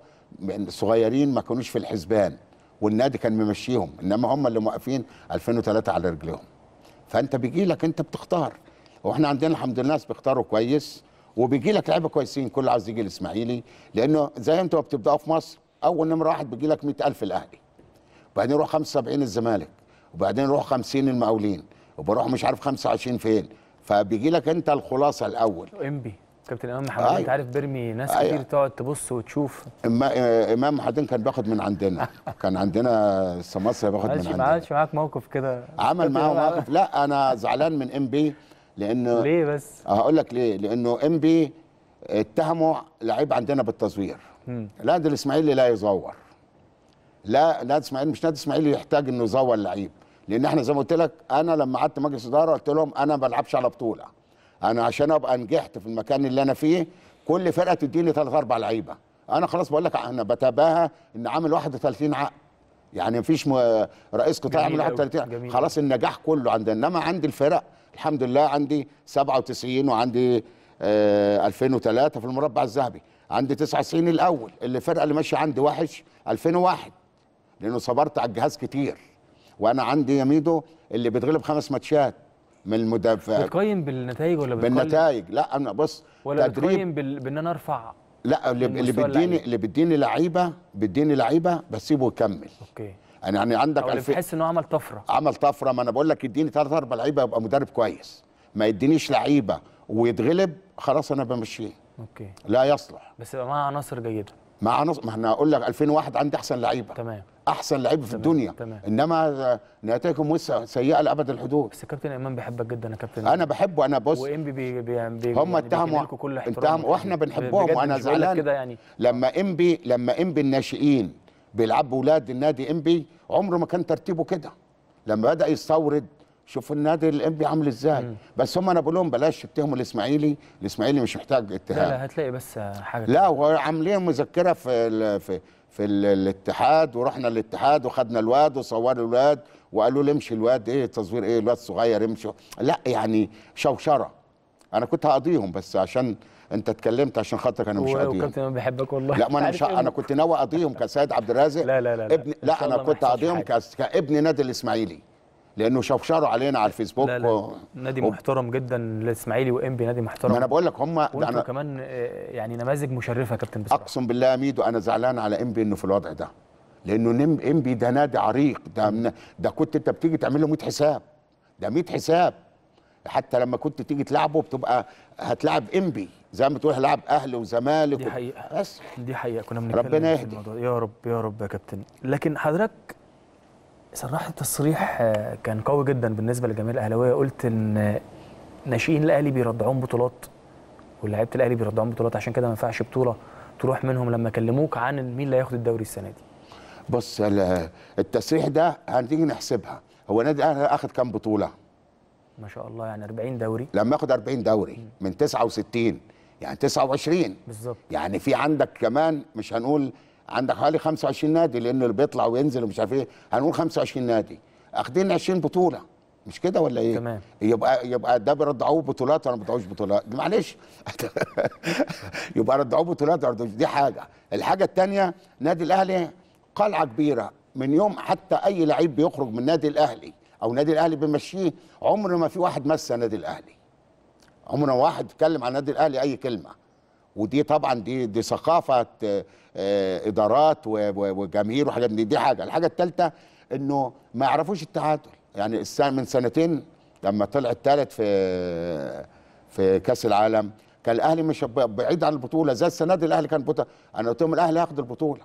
صغيرين ما كانوش في الحسبان والنادي كان ممشيهم انما هم اللي موقفين 2003 على رجليهم فانت بيجي لك انت بتختار واحنا عندنا الحمد لله ناس بيختاروا كويس وبيجي لك لعيبه كويسين كل عايز يجي الاسماعيلي لانه زي انتوا بتبداوا في مصر اول نمره واحد بيجي لك 100000 الاهلي وبعدين يروح 75 الزمالك وبعدين يروح 50 المقاولين وبروح مش عارف 25 فين فبيجي لك انت الخلاصه الاول انبي كابتن امام حمادان انت أيوه. عارف بيرمي ناس أيوة. كتير تقعد تبص وتشوف إما امام حمادان كان بياخد من عندنا كان عندنا السماصه بياخد من عندنا ما عملش معاك موقف كده عمل معاه موقف لا انا زعلان من ام بي لانه ليه بس هقول لك ليه لانه ام بي اتهموا لعيب عندنا بالتزوير ده الاسماعيلي لا يزور لا نادي الاسماعيلي مش نادي الاسماعيلي يحتاج انه يزور لعيب لان احنا زي ما قلت لك انا لما قعدت مجلس اداره قلت لهم انا ما بلعبش على بطوله انا عشان ابقى نجحت في المكان اللي انا فيه كل فرقه تديني ثلاث اربع لعيبه انا خلاص بقول لك انا بتباهى ان عامل 31 عقد يعني مفيش م... رئيس قطاع عامل 31 خلاص النجاح كله عند انما عندي الفرق الحمد لله عندي 97 وعندي آه 2003 في المربع الذهبي عندي 99 الاول اللي الفرقه اللي ماشيه عندي وحش 2001 لانه صبرت على الجهاز كتير وانا عندي يا ميدو اللي بيتغلب خمس ماتشات من المدافع بتقيم بالنتائج ولا بالنتائج لا انا بص ولا تدريب بتقيم بال... بان انا ارفع لا اللي بيديني اللي بيديني لعيبه بيديني لعيبه بسيبه يكمل اوكي يعني, يعني عندك أو اللي بتحس انه عمل طفره عمل طفره ما انا بقول لك اديني ثلاث اربع لعيبه يبقى مدرب كويس ما يدينيش لعيبه ويتغلب خلاص انا بمشيه اوكي لا يصلح بس يبقى معاه عناصر جيده مع عناصر ما انا اقول لك 2001 عندي احسن لعيبه تمام احسن لعيب في الدنيا تمام. انما نتائجهم وسع سيئه لابد الحدود بس كابتن ايمان بحبك جدا يا كابتن انا بحبه انا بص وامبي بي بي بي هم اتهموا اتهموا واحنا بنحبهم وانا زعلان كده يعني لما امبي لما امبي الناشئين بيلعبوا اولاد النادي امبي عمره ما كان ترتيبه كده لما بدا يستورد شوف النادي الانبي عامل ازاي مم. بس هم انا بقول لهم بلاش تتهموا الاسماعيلي الاسماعيلي مش محتاج اتهام لا لا هتلاقي بس حاجه لا وعاملين مذكره في الـ في في الـ الاتحاد ورحنا الاتحاد وخدنا الواد وصوروا الواد وقالوا لي امشي الواد ايه تصوير ايه الواد صغير امشي لا يعني شوشره انا كنت هقضيهم بس عشان انت اتكلمت عشان خاطرك انا مش قاضيهم وكابتن انا بحبك والله لا ما انا مش انا كنت ناوي اقضيهم كسيد عبد الرازق لا لا لا لا, ابن لا انا كنت اقضيهم كابن نادي الاسماعيلي لانه شفشروا علينا على الفيسبوك لا لا. و... نادي و... محترم جدا الاسماعيلي وانبي نادي محترم ما انا بقول لك هم انا كمان آه، يعني نماذج مشرفه يا كابتن بصراحه اقسم بالله يا ميدو انا زعلان على انبي انه في الوضع ده لانه نم... انبي ده نادي عريق ده من... ده كنت انت بتيجي تعمل له 100 حساب ده 100 حساب حتى لما كنت تيجي تلعبه بتبقى هتلعب انبي زي ما تقول لعب اهلي وزمالك دي حقيقه و... بس دي حقيقه كنا بنتكلم ربنا يهدي يا رب يا رب يا كابتن لكن حضرتك صراحه التصريح آه، كان قوي جدا بالنسبه للجماهير الاهلاويه قلت ان ناشئين الاهلي بيرضعون بطولات ولاعيبه الاهلي بيرضعون بطولات عشان كده ما ينفعش بطوله تروح منهم لما كلموك عن مين اللي هياخد الدوري السنه دي بص التصريح ده هنيجي نحسبها هو نادي الاهلي اخد كام بطوله ما شاء الله يعني 40 دوري لما اخد 40 دوري من 69 يعني 29 بالظبط يعني في عندك كمان مش هنقول عندك حوالي 25 نادي لان اللي بيطلع وينزل ومش عارف ايه هنقول 25 نادي اخدين 20 بطوله مش كده ولا ايه؟ تمام يبقى يبقى ده بيرضعوه بطولات ولا ما بيرضعوش بطولات معلش يبقى رضعوه بطولات ولا دي حاجه الحاجه الثانيه نادي الاهلي قلعه كبيره من يوم حتى اي لعيب بيخرج من النادي الاهلي او نادي الاهلي بيمشيه عمره ما في واحد مس النادي الاهلي عمره ما واحد اتكلم عن النادي الاهلي اي كلمه ودي طبعا دي دي ثقافه آه، ادارات وجماهير وحاجات دي دي حاجه الحاجه الثالثه انه ما يعرفوش التعادل يعني السنه من سنتين لما طلع الثالث في في كاس العالم كان الاهلي مش بعيد عن البطوله زي السنه دي الاهلي كان بطولة. انا قلت لهم الاهلي هياخد البطوله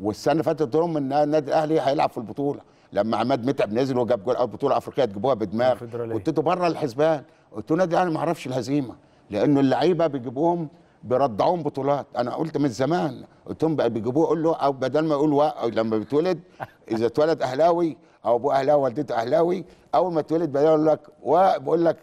والسنه اللي فاتت قلت لهم ان النادي الاهلي هيلعب في البطوله لما عماد متعب نزل وجاب جول اول بطوله افريقيه تجيبوها بدماغ قلت له بره الحسبان قلت له النادي الاهلي ما عرفش الهزيمه لانه اللعيبه بيجيبوهم بيرضعوهم بطولات انا قلت من زمان قلت لهم بقى بيجيبوه اقول له او بدل ما يقول أو لما بيتولد اذا اتولد اهلاوي او ابوه اهلاوي والدته اهلاوي اول ما اتولد بدل يقول لك بقول لك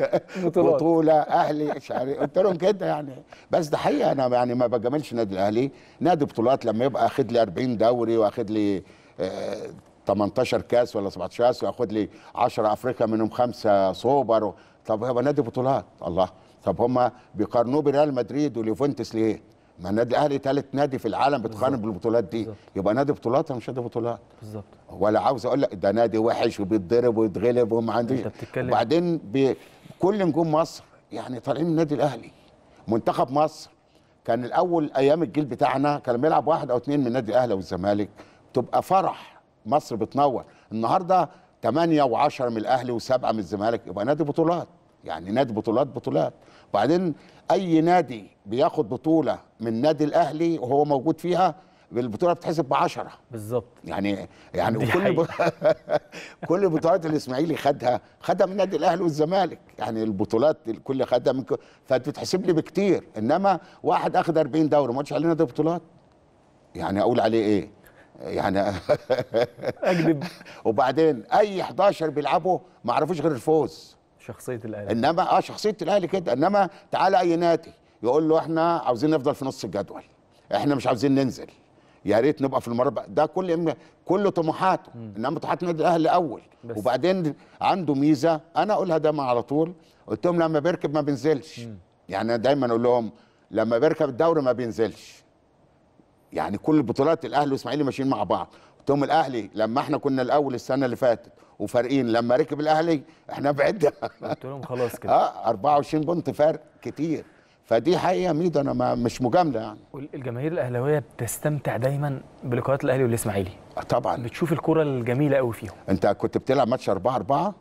بطوله اهلي مش عارف إيه. قلت لهم كده يعني بس ده حقيقه انا يعني ما بجاملش النادي الاهلي نادي بطولات لما يبقى اخد لي 40 دوري واخد لي آه 18 كاس ولا 17 كاس واخد لي 10 افريقيا منهم خمسه سوبر و... طب هو نادي بطولات الله طب هما بيقارنوه بريال مدريد واليوفنتوس ليه؟ ما النادي الاهلي ثالث نادي في العالم بتقارن بالبطولات دي بالزبط. يبقى نادي بطولات مش نادي بطولات بالظبط ولا عاوز اقول لك ده نادي وحش وبيتضرب ويتغلب وما عندوش وبعدين كل نجوم مصر يعني طالعين من النادي الاهلي منتخب مصر كان الاول ايام الجيل بتاعنا كان بيلعب واحد او اثنين من النادي الاهلي والزمالك تبقى فرح مصر بتنور النهارده 8 و10 من الاهلي وسبعه من الزمالك يبقى نادي بطولات يعني نادي بطولات بطولات وبعدين اي نادي بياخد بطوله من النادي الاهلي وهو موجود فيها البطوله بتحسب ب 10 بالظبط يعني يعني وكل ب... كل بطولات الاسماعيلي خدها خدها من النادي الاهلي والزمالك يعني البطولات الكل خدها من ك... فبتتحسب لي بكتير انما واحد اخد 40 دوري ما قلتش علينا ده بطولات يعني اقول عليه ايه يعني اكذب وبعدين اي 11 بيلعبوا ما عرفوش غير الفوز شخصيه الاهلي انما اه شخصيه الاهلي كده انما تعالى اي نادي يقول له احنا عاوزين نفضل في نص الجدول احنا مش عاوزين ننزل يا ريت نبقى في المربع ده كل كل طموحاته انما طموحات النادي الاهلي اول بس. وبعدين عنده ميزه انا اقولها دايما على طول قلت لهم لما بيركب ما بينزلش م. يعني انا دايما اقول لهم لما بيركب الدوري ما بينزلش يعني كل البطولات الاهلي والاسماعيلي ماشيين مع بعض قلت لهم الاهلي لما احنا كنا الاول السنه اللي فاتت وفارقين لما ركب الاهلي احنا بعدنا قلت لهم خلاص كده اه 24 بونت فرق كتير فدي حقيقه ميدو انا ما مش مجامله يعني الجماهير الاهلاويه بتستمتع دايما بلقاءات الاهلي والاسماعيلي آه، طبعا بتشوف الكره الجميله قوي فيهم انت كنت بتلعب ماتش 4 4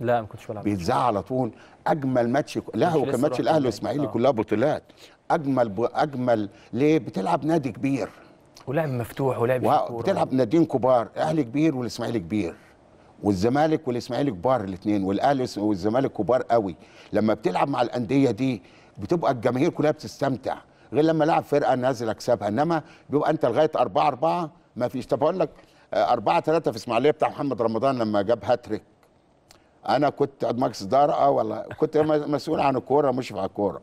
لا ما كنتش بلعب بيتذاع على طول اجمل ماتش لا هو كان ماتش الاهلي والاسماعيلي آه. كلها بطولات اجمل ب... اجمل ليه بتلعب نادي كبير ولعب مفتوح ولعب بتلعب ناديين كبار اهلي كبير والاسماعيلي كبير والزمالك والاسماعيلي كبار الاثنين والاهلي والزمالك كبار قوي لما بتلعب مع الانديه دي بتبقى الجماهير كلها بتستمتع غير لما لاعب فرقه نازل اكسبها انما بيبقى انت لغايه 4 4 ما فيش طب اقول لك 4 آه، 3 في اسماعيليه بتاع محمد رمضان لما جاب هاتريك انا كنت مجلس اداره اه والله كنت مسؤول عن الكوره مش على الكوره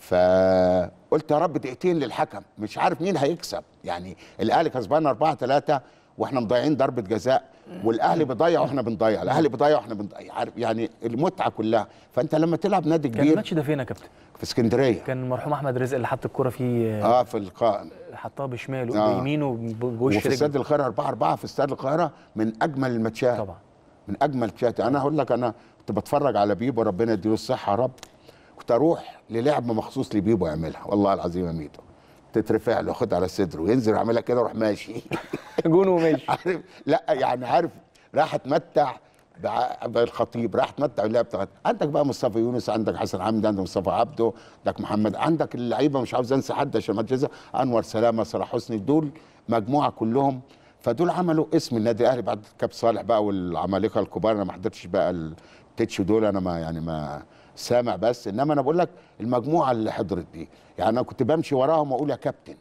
فقلت يا رب دقيقتين للحكم مش عارف مين هيكسب يعني الاهلي كسبان 4 3 واحنا مضيعين ضربه جزاء والاهلي بيضيع واحنا بنضيع الاهلي بيضيع واحنا بنضيع عارف يعني المتعه كلها فانت لما تلعب نادي كبير كان الماتش ده فين يا كابتن في اسكندريه كان المرحوم احمد رزق اللي حط الكوره فيه اه في القائم حطها بشماله آه. بيمينه بوش وفي استاد القاهره 4 4 في استاد القاهره من اجمل الماتشات طبعا من اجمل الماتشات يعني انا هقول لك انا كنت بتفرج على بيبو ربنا يديله الصحه يا رب كنت اروح للعبه مخصوص لبيبو يعملها والله العظيم يا ميدو تترفع له خد على صدره وينزل يعملها كده وروح ماشي جون وماشي عارف لا يعني عارف راح اتمتع بالخطيب راح اتمتع باللعب بتاعت عندك بقى مصطفى يونس عندك حسن عمد عندك مصطفى عبده عندك محمد عندك اللعيبه مش عاوز انسى حد عشان ما انور سلامه صلاح حسني دول مجموعه كلهم فدول عملوا اسم النادي الاهلي بعد كاب صالح بقى والعمالقه الكبار انا ما حضرتش بقى التتش دول انا ما يعني ما سامع بس انما انا بقول لك المجموعه اللي حضرت دي يعني انا كنت بمشي وراهم واقول يا كابتن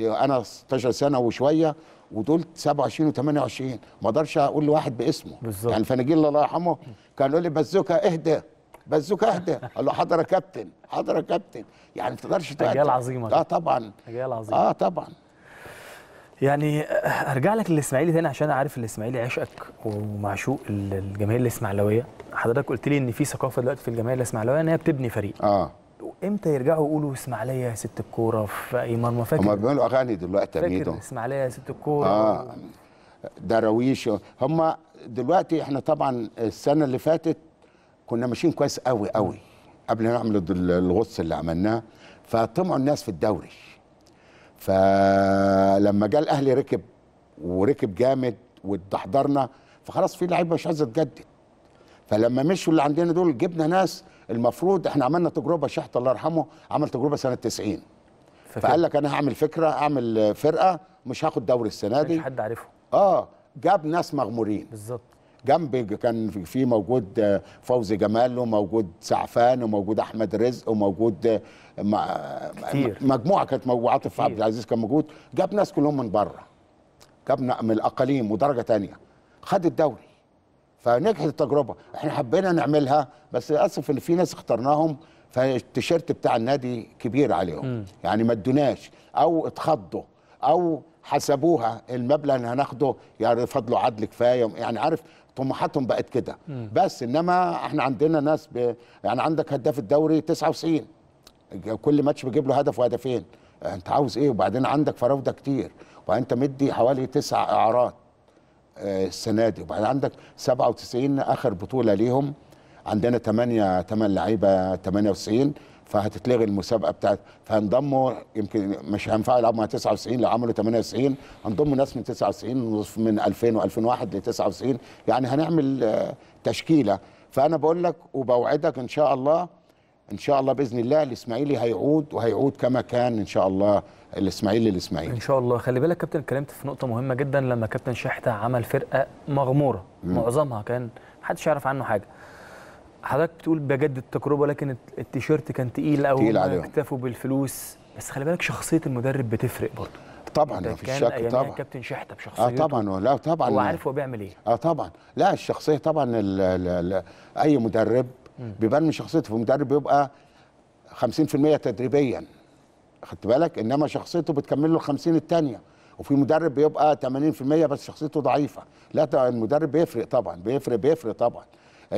انا 16 سنه وشويه ودول 27 و28 ما اقدرش اقول لواحد باسمه بالظبط يعني فنجيل الله يرحمه كان يقول لي بزوكا اهدى بزوكا اهدى قال له حاضر يا كابتن حاضر يا كابتن يعني ما تقدرش اجيال عظيمه اه طبعا اجيال عظيمه اه طبعا يعني ارجع لك للاسماعيلي تاني عشان عارف الاسماعيلي عشقك ومعشوق الجماهير الاسماعيلاويه حضرتك قلت لي ان في ثقافه دلوقتي في الجماهير الاسماعيلاويه ان هي بتبني فريق اه امتى يرجعوا يقولوا اسماعيليه يا ست الكوره في اي مرمى فاكر هم بيعملوا اغاني دلوقتي فاكر اسماعيليه يا ست الكوره اه دراويش هم دلوقتي احنا طبعا السنه اللي فاتت كنا ماشيين كويس قوي قوي قبل ما نعمل الغص اللي عملناه فطمعوا الناس في الدوري فلما جه الاهلي ركب وركب جامد واتدحضرنا فخلاص في لعيبه مش عايزه تجدد فلما مشوا اللي عندنا دول جبنا ناس المفروض احنا عملنا تجربه شحت الله يرحمه عمل تجربه سنه 90 فقال لك انا هعمل فكره اعمل فرقه مش هاخد دوري السنه دي مش حد عارفه اه جاب ناس مغمورين بالظبط جنب كان في موجود فوزي جمال وموجود سعفان وموجود احمد رزق وموجود كتير. مجموعه كانت موجوده وعاطف عبد العزيز كان موجود جاب ناس كلهم من بره جابنا من الاقاليم ودرجه ثانيه خد الدوري فنجحت التجربه احنا حبينا نعملها بس للاسف ان في ناس اخترناهم فالتيشيرت بتاع النادي كبير عليهم م. يعني ما ادوناش او اتخضوا او حسبوها المبلغ اللي هناخده يعني فضلوا عدل كفايه يعني عارف طموحاتهم بقت كده بس انما احنا عندنا ناس ب... يعني عندك هداف الدوري 99 كل ماتش بيجيب له هدف وهدفين انت عاوز ايه وبعدين عندك فراوده كتير وانت مدي حوالي تسع اعارات آه، السنه دي وبعدين عندك 97 اخر بطوله ليهم عندنا 8 8 لعيبه 98 فهتتلغي المسابقه بتاعت فهنضموا يمكن مش هينفع يلعبوا مع 99 لو عملوا 98 هنضموا ناس من 99 من 2000 و2001 ل 99 يعني هنعمل آه، تشكيله فانا بقول لك وبوعدك ان شاء الله ان شاء الله باذن الله الاسماعيلي هيعود وهيعود كما كان ان شاء الله الاسماعيلي الاسماعيلي ان شاء الله خلي بالك كابتن اتكلمت في نقطه مهمه جدا لما كابتن شحته عمل فرقه مغموره معظمها كان محدش يعرف عنه حاجه حضرتك بتقول بجد التجربه لكن التيشيرت كان تقيل او اكتفوا بالفلوس بس خلي بالك شخصيه المدرب بتفرق برضه طبعا ما فيش شك طبعا كابتن شحته آه، بشخصيته اه طبعا لا طبعا هو عارف هو بيعمل ايه اه طبعا لا الشخصيه طبعا الـ الـ الـ اي مدرب بيبان من شخصيته في مدرب بيبقى 50% تدريبيا خدت بالك انما شخصيته بتكمل له ال 50 الثانيه وفي مدرب بيبقى 80% بس شخصيته ضعيفه لا المدرب بيفرق طبعا بيفرق بيفرق طبعا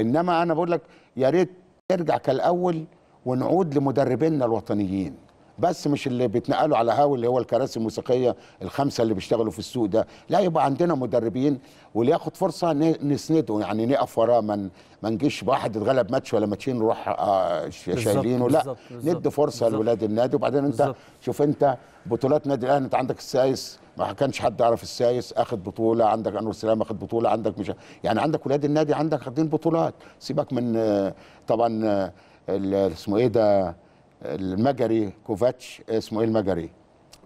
انما انا بقول لك يا ريت نرجع كالاول ونعود لمدربينا الوطنيين بس مش اللي بيتنقلوا على هاوي اللي هو الكراسي الموسيقيه الخمسه اللي بيشتغلوا في السوق ده لا يبقى عندنا مدربين واللي ياخد فرصه نسنده يعني نقف وراه من ما نجيش واحد اتغلب ماتش ولا ماتشين نروح آه شايلينه لا ندي فرصه لاولاد النادي وبعدين انت بالزبط. شوف انت بطولات نادي الاهلي انت عندك السايس ما كانش حد يعرف السايس اخد بطوله عندك انور سلام اخد بطوله عندك مش يعني عندك ولاد النادي عندك خدين بطولات سيبك من آه، طبعا آه، اسمه ايه ده المجري كوفاتش اسمه ايه المجري؟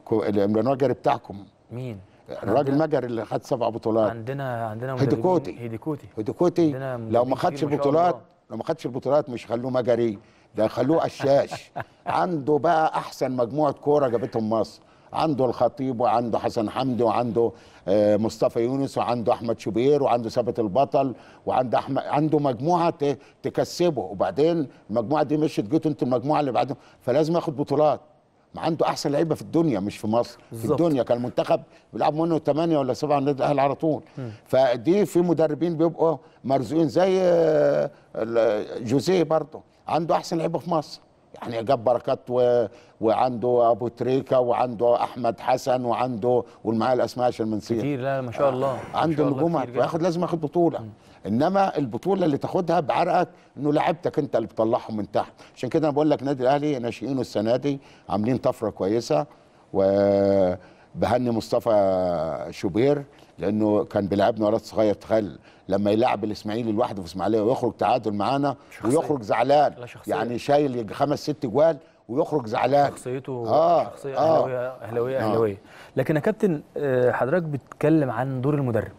كو... المجري بتاعكم مين؟ الراجل المجري اللي خد سبع بطولات عندنا عندنا هيديكوتي هيديكوتي هيديكوتي لو ما خدش بطولات لو ما خدش البطولات مش خلوه مجري ده خلوه قشاش عنده بقى احسن مجموعه كوره جابتهم مصر عنده الخطيب وعنده حسن حمدي وعنده آه، مصطفى يونس وعنده احمد شوبير وعنده ثابت البطل وعنده احمد عنده مجموعه تكسبه وبعدين المجموعه دي مشيت جيت انت المجموعه اللي بعدهم فلازم ياخد بطولات ما عنده احسن لعيبه في الدنيا مش في مصر بالزبط. في الدنيا كان المنتخب بيلعب منه 8 ولا 7 النادي الاهلي على طول م. فدي في مدربين بيبقوا مرزوقين زي آه، جوزيه برضه عنده احسن لعيبه في مصر يعني جاب بركات و... وعنده ابو تريكه وعنده احمد حسن وعنده والمعايا الاسماء عشان منصير كتير لا ما شاء الله عنده نجوم ياخد لازم ياخد بطوله انما البطوله اللي تاخدها بعرقك انه لعيبتك انت اللي بتطلعهم من تحت عشان كده انا بقول لك نادي الاهلي ناشئينه السنه دي عاملين طفره كويسه وبهني مصطفى شوبير لانه كان بيلعبنا ولد صغير تخيل لما يلعب الاسماعيلي لوحده في اسماعيليه ويخرج تعادل معانا ويخرج زعلان يعني شايل خمس ست جوال ويخرج زعلان شخصيته آه, آه. شخصيه اهلاويه اهلاويه آه. اهلاويه آه لكن يا كابتن آه، حضرتك بتتكلم عن دور المدرب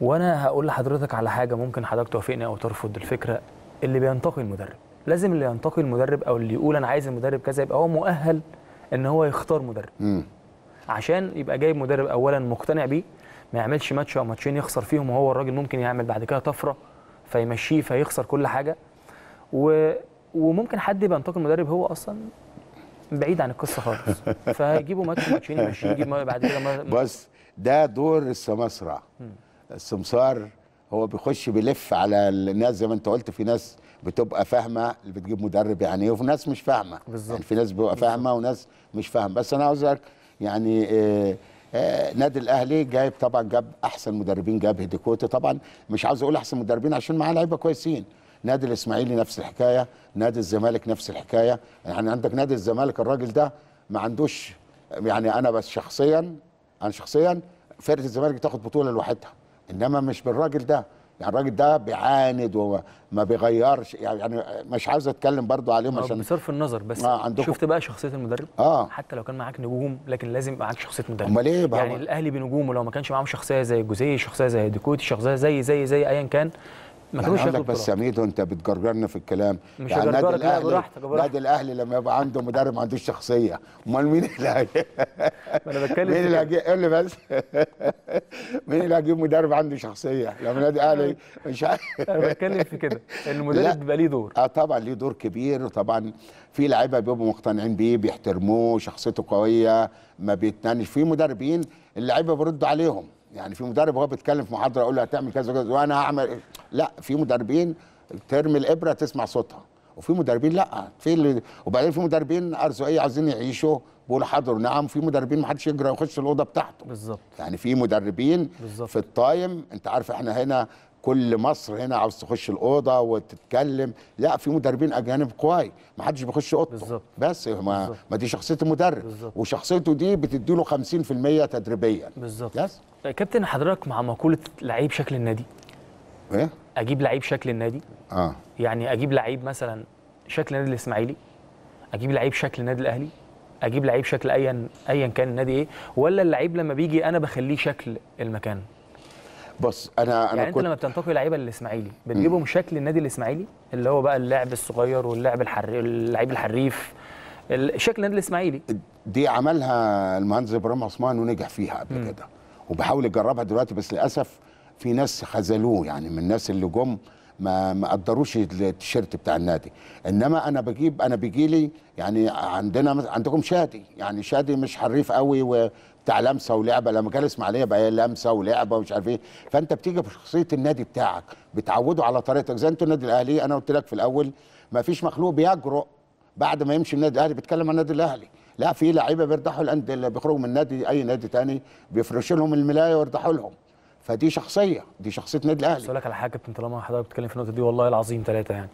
وانا هقول لحضرتك على حاجه ممكن حضرتك توافقني او ترفض الفكره اللي بينتقي المدرب لازم اللي ينتقي المدرب او اللي يقول انا عايز المدرب كذا يبقى هو مؤهل ان هو يختار مدرب م. عشان يبقى جايب مدرب اولا مقتنع بيه ما يعملش ماتش او ماتشين يخسر فيهم وهو الراجل ممكن يعمل بعد كده طفره فيمشيه فيخسر كل حاجه و... وممكن حد يبقى انتقل المدرب هو اصلا بعيد عن القصه خالص فهيجيبوا ماتش ماتشين يمشيه يجيب بعد كده ما... بس ده دور السمسرة السمسار هو بيخش بيلف على الناس زي ما انت قلت في ناس بتبقى فاهمه اللي بتجيب مدرب يعني ايه وفي ناس مش فاهمه يعني بالظبط يعني في ناس بتبقى فاهمه وناس مش فاهمه بس انا عاوز يعني آه، آه، نادي الاهلي جايب طبعا جاب احسن مدربين جاب هيديكوتي طبعا مش عاوز اقول احسن مدربين عشان معاه لعيبه كويسين نادي الاسماعيلي نفس الحكايه نادي الزمالك نفس الحكايه يعني عندك نادي الزمالك الراجل ده ما عندوش يعني انا بس شخصيا انا شخصيا فرقه الزمالك تاخد بطوله لوحدها انما مش بالراجل ده يعني الراجل ده بيعاند وما بيغيرش يعني, يعني مش عاوز اتكلم برضو عليهم آه، عشان بصرف النظر بس آه شفت بقى شخصيه المدرب اه حتى لو كان معاك نجوم لكن لازم معاك شخصيه مدرب امال ايه بقى يعني الاهلي بنجومه لو ما كانش معاهم شخصيه زي جوزيه شخصيه زي ديكوتي شخصيه زي زي زي ايا كان ما يعني كانوش ياخدوا بس يا انت بتجرجرنا في الكلام مش يعني نادي الاهلي النادي الاهلي لما يبقى عنده مدرب ما عندوش شخصيه امال مين اللي هيجيب انا بتكلم مين اللي هيجيب قول لي بس مين اللي هيجيب مدرب عنده شخصيه لما النادي الاهلي مش انا بتكلم في كده المدرب بيبقى ليه دور اه طبعا ليه دور كبير وطبعا في لعيبه بيبقوا مقتنعين بيه بيحترموه شخصيته قويه ما بيتنانش في مدربين اللعيبه بيردوا عليهم يعني في مدرب وهو بيتكلم في محاضره اقول له هتعمل كذا كذا وانا هعمل إيه؟ لا في مدربين ترمي الابره تسمع صوتها وفي مدربين لا في اللي وبعدين في مدربين ارزقيه عايزين يعيشوا بيقولوا حاضر نعم في مدربين ما حدش يجري يخش الاوضه بتاعته بالظبط يعني في مدربين بالزبط. في التايم انت عارف احنا هنا كل مصر هنا عاوز تخش الاوضه وتتكلم لا في مدربين اجانب كواي ما حدش بيخش اوضته بس ما, ما دي شخصيه المدرب بالزبط. وشخصيته دي بتديله 50% تدريبيا بالظبط آه، كابتن حضرتك مع مقوله لعيب شكل النادي ايه اجيب لعيب شكل النادي اه يعني اجيب لعيب مثلا شكل النادي الاسماعيلي اجيب لعيب شكل النادي الاهلي اجيب لعيب شكل ايا ايا كان النادي ايه ولا اللعيب لما بيجي انا بخليه شكل المكان بص انا انا يعني كنت انت لما بتنتقي لعيبه الاسماعيلي بتجيبهم شكل النادي الاسماعيلي اللي هو بقى اللاعب الصغير واللاعب الحري اللعيب الحريف شكل النادي الاسماعيلي دي عملها المهندس ابراهيم عثمان ونجح فيها قبل كده وبحاول اجربها دلوقتي بس للاسف في ناس خذلوه يعني من الناس اللي جم ما ما قدروش التيشيرت بتاع النادي انما انا بجيب انا بيجي لي يعني عندنا عندكم شادي يعني شادي مش حريف قوي بتاع لمسه ولعبه لما كان الاسماعيليه بقى لمسه ولعبه ومش عارف ايه فانت بتيجي بشخصيه النادي بتاعك بتعوده على طريقتك زي انتوا النادي الاهلي انا قلت لك في الاول ما فيش مخلوق بيجرؤ بعد ما يمشي النادي الاهلي بيتكلم عن النادي الاهلي لا في لعيبه بيرتاحوا الانديه بيخرجوا من النادي اي نادي تاني بيفرش لهم الملايه ويرتاحوا لهم فدي شخصيه دي شخصيه النادي الاهلي بس لك على حاجه طالما حضرتك بتتكلم في النقطه دي والله العظيم ثلاثه يعني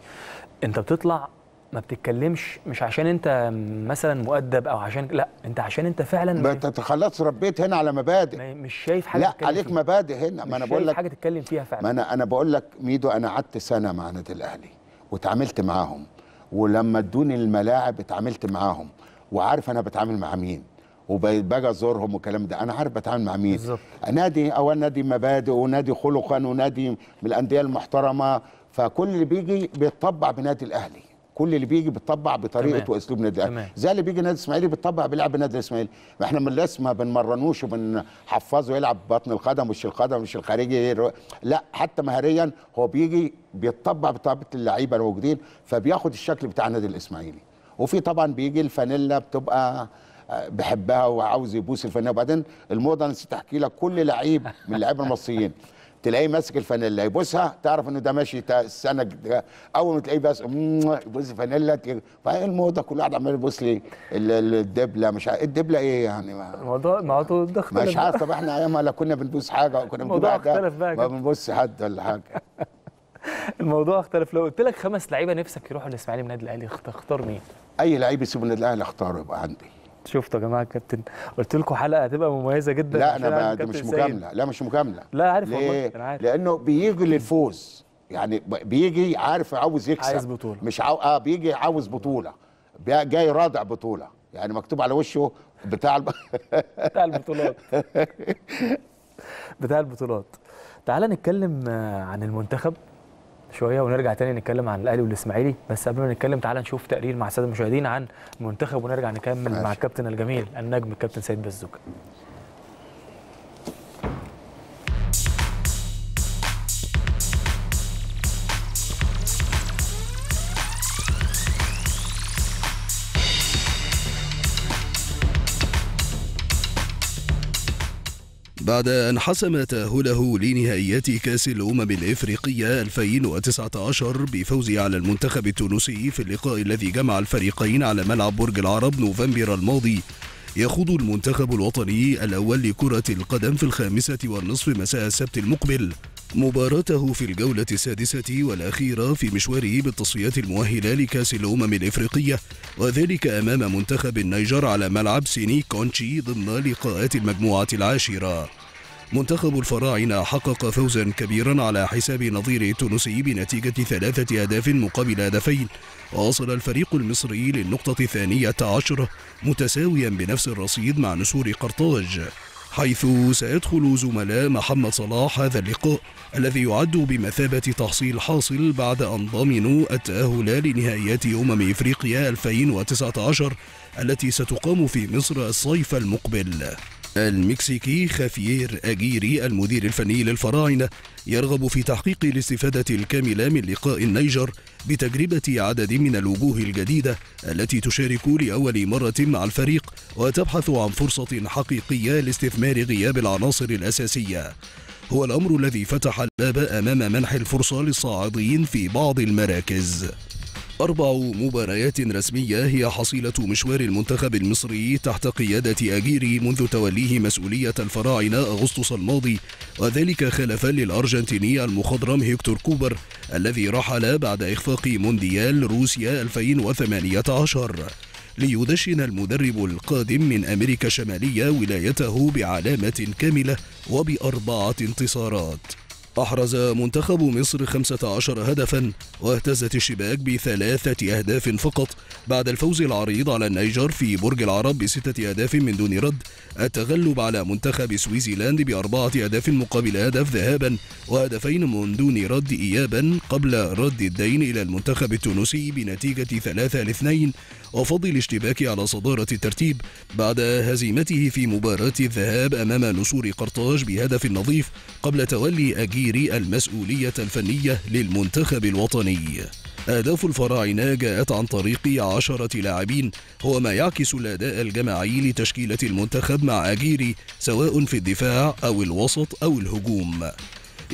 انت بتطلع ما بتتكلمش مش عشان انت مثلا مؤدب او عشان لا انت عشان انت فعلا انت خلاص ربيت هنا على مبادئ مش شايف حاجه لا عليك فيه. مبادئ هنا ما انا بقول لك حاجه تتكلم فيها فعلا ما انا انا بقول لك ميدو انا قعدت سنه مع نادي الاهلي وتعاملت معاهم ولما ادوني الملاعب اتعاملت معاهم وعارف انا بتعامل مع مين وباجي ازورهم والكلام ده انا عارف بتعامل مع مين بالظبط نادي اول نادي مبادئ ونادي خلقا ونادي من الانديه المحترمه فكل اللي بيجي بيتطبع بنادي الاهلي كل اللي بيجي بيطبع بطريقه تمام. واسلوب نادي الاهلي زي اللي بيجي نادي الاسماعيلي بيطبع بيلعب نادي الاسماعيلي ما احنا من الناس ما بنمرنوش وبنحفظه يلعب بطن القدم مش القدم مش الخارجي لا حتى مهريا هو بيجي بيتطبع بطبيعه اللعيبه الموجودين فبياخد الشكل بتاع نادي الاسماعيلي وفي طبعا بيجي الفانيلا بتبقى آه، بحبها وعاوز يبوس الفانيلا وبعدين الموضه نسيت احكي لك كل لعيب من اللعيبه المصريين تلاقيه ماسك الفانيلا يبوسها تعرف انه ده ماشي السنه اول ما تلاقيه بس يبوس الفانيلا فاهم الموضه كل واحد عمال يبوس لي الدبله مش عارف الدبله ايه يعني الموضوع ما هو ده اختلف مش عارف طب احنا ايام لا كنا بنبوس حاجه كنا بنبوس حاجه ما بنبوس حد ولا حاجه الموضوع اختلف لو قلت لك خمس لعيبه نفسك يروحوا الاسماعيلي من النادي الاهلي اختار مين؟ اي لعيب يسيبوا النادي الاهلي اختاره يبقى عندي شفتوا يا جماعه الكابتن قلت لكم حلقه هتبقى مميزه جدا لا انا دي مش مكامله لا مش مكامله لا عارف والله انا عارف لانه بيجي للفوز يعني بيجي عارف عاوز يكسب عايز بطوله مش عاو... اه بيجي عاوز بطوله جاي رادع بطوله يعني مكتوب على وشه بتاع الب... بتاع البطولات بتاع البطولات تعال نتكلم عن المنتخب شويه ونرجع تاني نتكلم عن الاهلي والاسماعيلي بس قبل ما نتكلم تعالى نشوف تقرير مع الساده المشاهدين عن المنتخب ونرجع نكمل مع الكابتن الجميل النجم الكابتن سيد بزوكه بعد أن حسم تأهله لنهائيات كأس الأمم الإفريقية 2019 بفوزه على المنتخب التونسي في اللقاء الذي جمع الفريقين على ملعب برج العرب نوفمبر الماضي يخوض المنتخب الوطني الأول لكرة القدم في الخامسة والنصف مساء السبت المقبل مباراته في الجولة السادسة والأخيرة في مشواره بالتصفيات المؤهلة لكأس الأمم الإفريقية وذلك أمام منتخب النيجر على ملعب سيني كونشي ضمن لقاءات المجموعة العاشرة منتخب الفراعنة حقق فوزا كبيرا على حساب نظيره التونسي بنتيجة ثلاثة أهداف مقابل هدفين ووصل الفريق المصري للنقطة الثانية عشرة متساويا بنفس الرصيد مع نسور قرطاج حيث سيدخل زملاء محمد صلاح هذا اللقاء الذي يعد بمثابة تحصيل حاصل بعد أن ضمنوا التأهل لنهائيات أمم إفريقيا 2019 التي ستقام في مصر الصيف المقبل المكسيكي خافيير أجيري المدير الفني للفراعنة يرغب في تحقيق الاستفادة الكاملة من لقاء النيجر بتجربة عدد من الوجوه الجديدة التي تشارك لأول مرة مع الفريق وتبحث عن فرصة حقيقية لاستثمار غياب العناصر الأساسية هو الأمر الذي فتح الباب أمام منح الفرصة للصاعدين في بعض المراكز أربع مباريات رسمية هي حصيلة مشوار المنتخب المصري تحت قيادة أجيري منذ توليه مسؤولية الفراعنة أغسطس الماضي وذلك خلفا للأرجنتيني المخضرم هيكتور كوبر الذي رحل بعد إخفاق مونديال روسيا 2018 ليدشن المدرب القادم من أمريكا الشمالية ولايته بعلامة كاملة وبأربعة انتصارات أحرز منتخب مصر 15 هدفا واهتزت الشباك بثلاثة أهداف فقط بعد الفوز العريض على النيجر في برج العرب بستة أهداف من دون رد التغلب على منتخب سويزيلاند بأربعة أهداف مقابل هدف ذهابا وهدفين من دون رد إيابا قبل رد الدين إلى المنتخب التونسي بنتيجة 3 لاثنين وفضل الاشتباك على صدارة الترتيب بعد هزيمته في مباراة الذهاب أمام نسور قرطاج بهدف نظيف قبل تولي أجيري المسؤولية الفنية للمنتخب الوطني أهداف الفراعنة جاءت عن طريق عشرة لاعبين هو ما يعكس الأداء الجماعي لتشكيلة المنتخب مع أجيري سواء في الدفاع أو الوسط أو الهجوم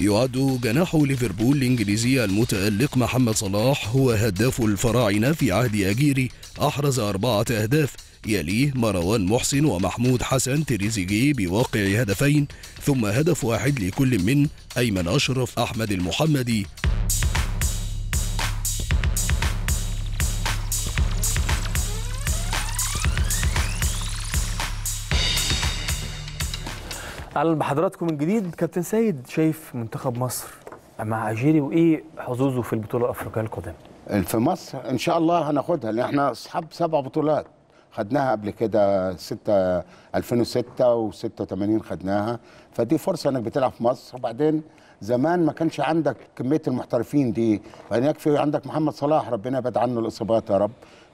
يعد جناح ليفربول الإنجليزي المتألق محمد صلاح هو هداف الفراعنة في عهد أجيري أحرز أربعة أهداف يليه مروان محسن ومحمود حسن تريزيجيه بواقع هدفين ثم هدف واحد لكل من أيمن أشرف أحمد المحمدي اهلا بحضراتكم من جديد كابتن سيد شايف منتخب مصر مع اجيري وايه حظوظه في البطوله الافريقيه القادمه في مصر ان شاء الله هناخدها لان احنا اصحاب سبع بطولات خدناها قبل كده 6 2006 و86 خدناها فدي فرصه انك بتلعب في مصر وبعدين زمان ما كانش عندك كميه المحترفين دي فان يعني يكفي عندك محمد صلاح ربنا يبعد عنه الاصابات يا رب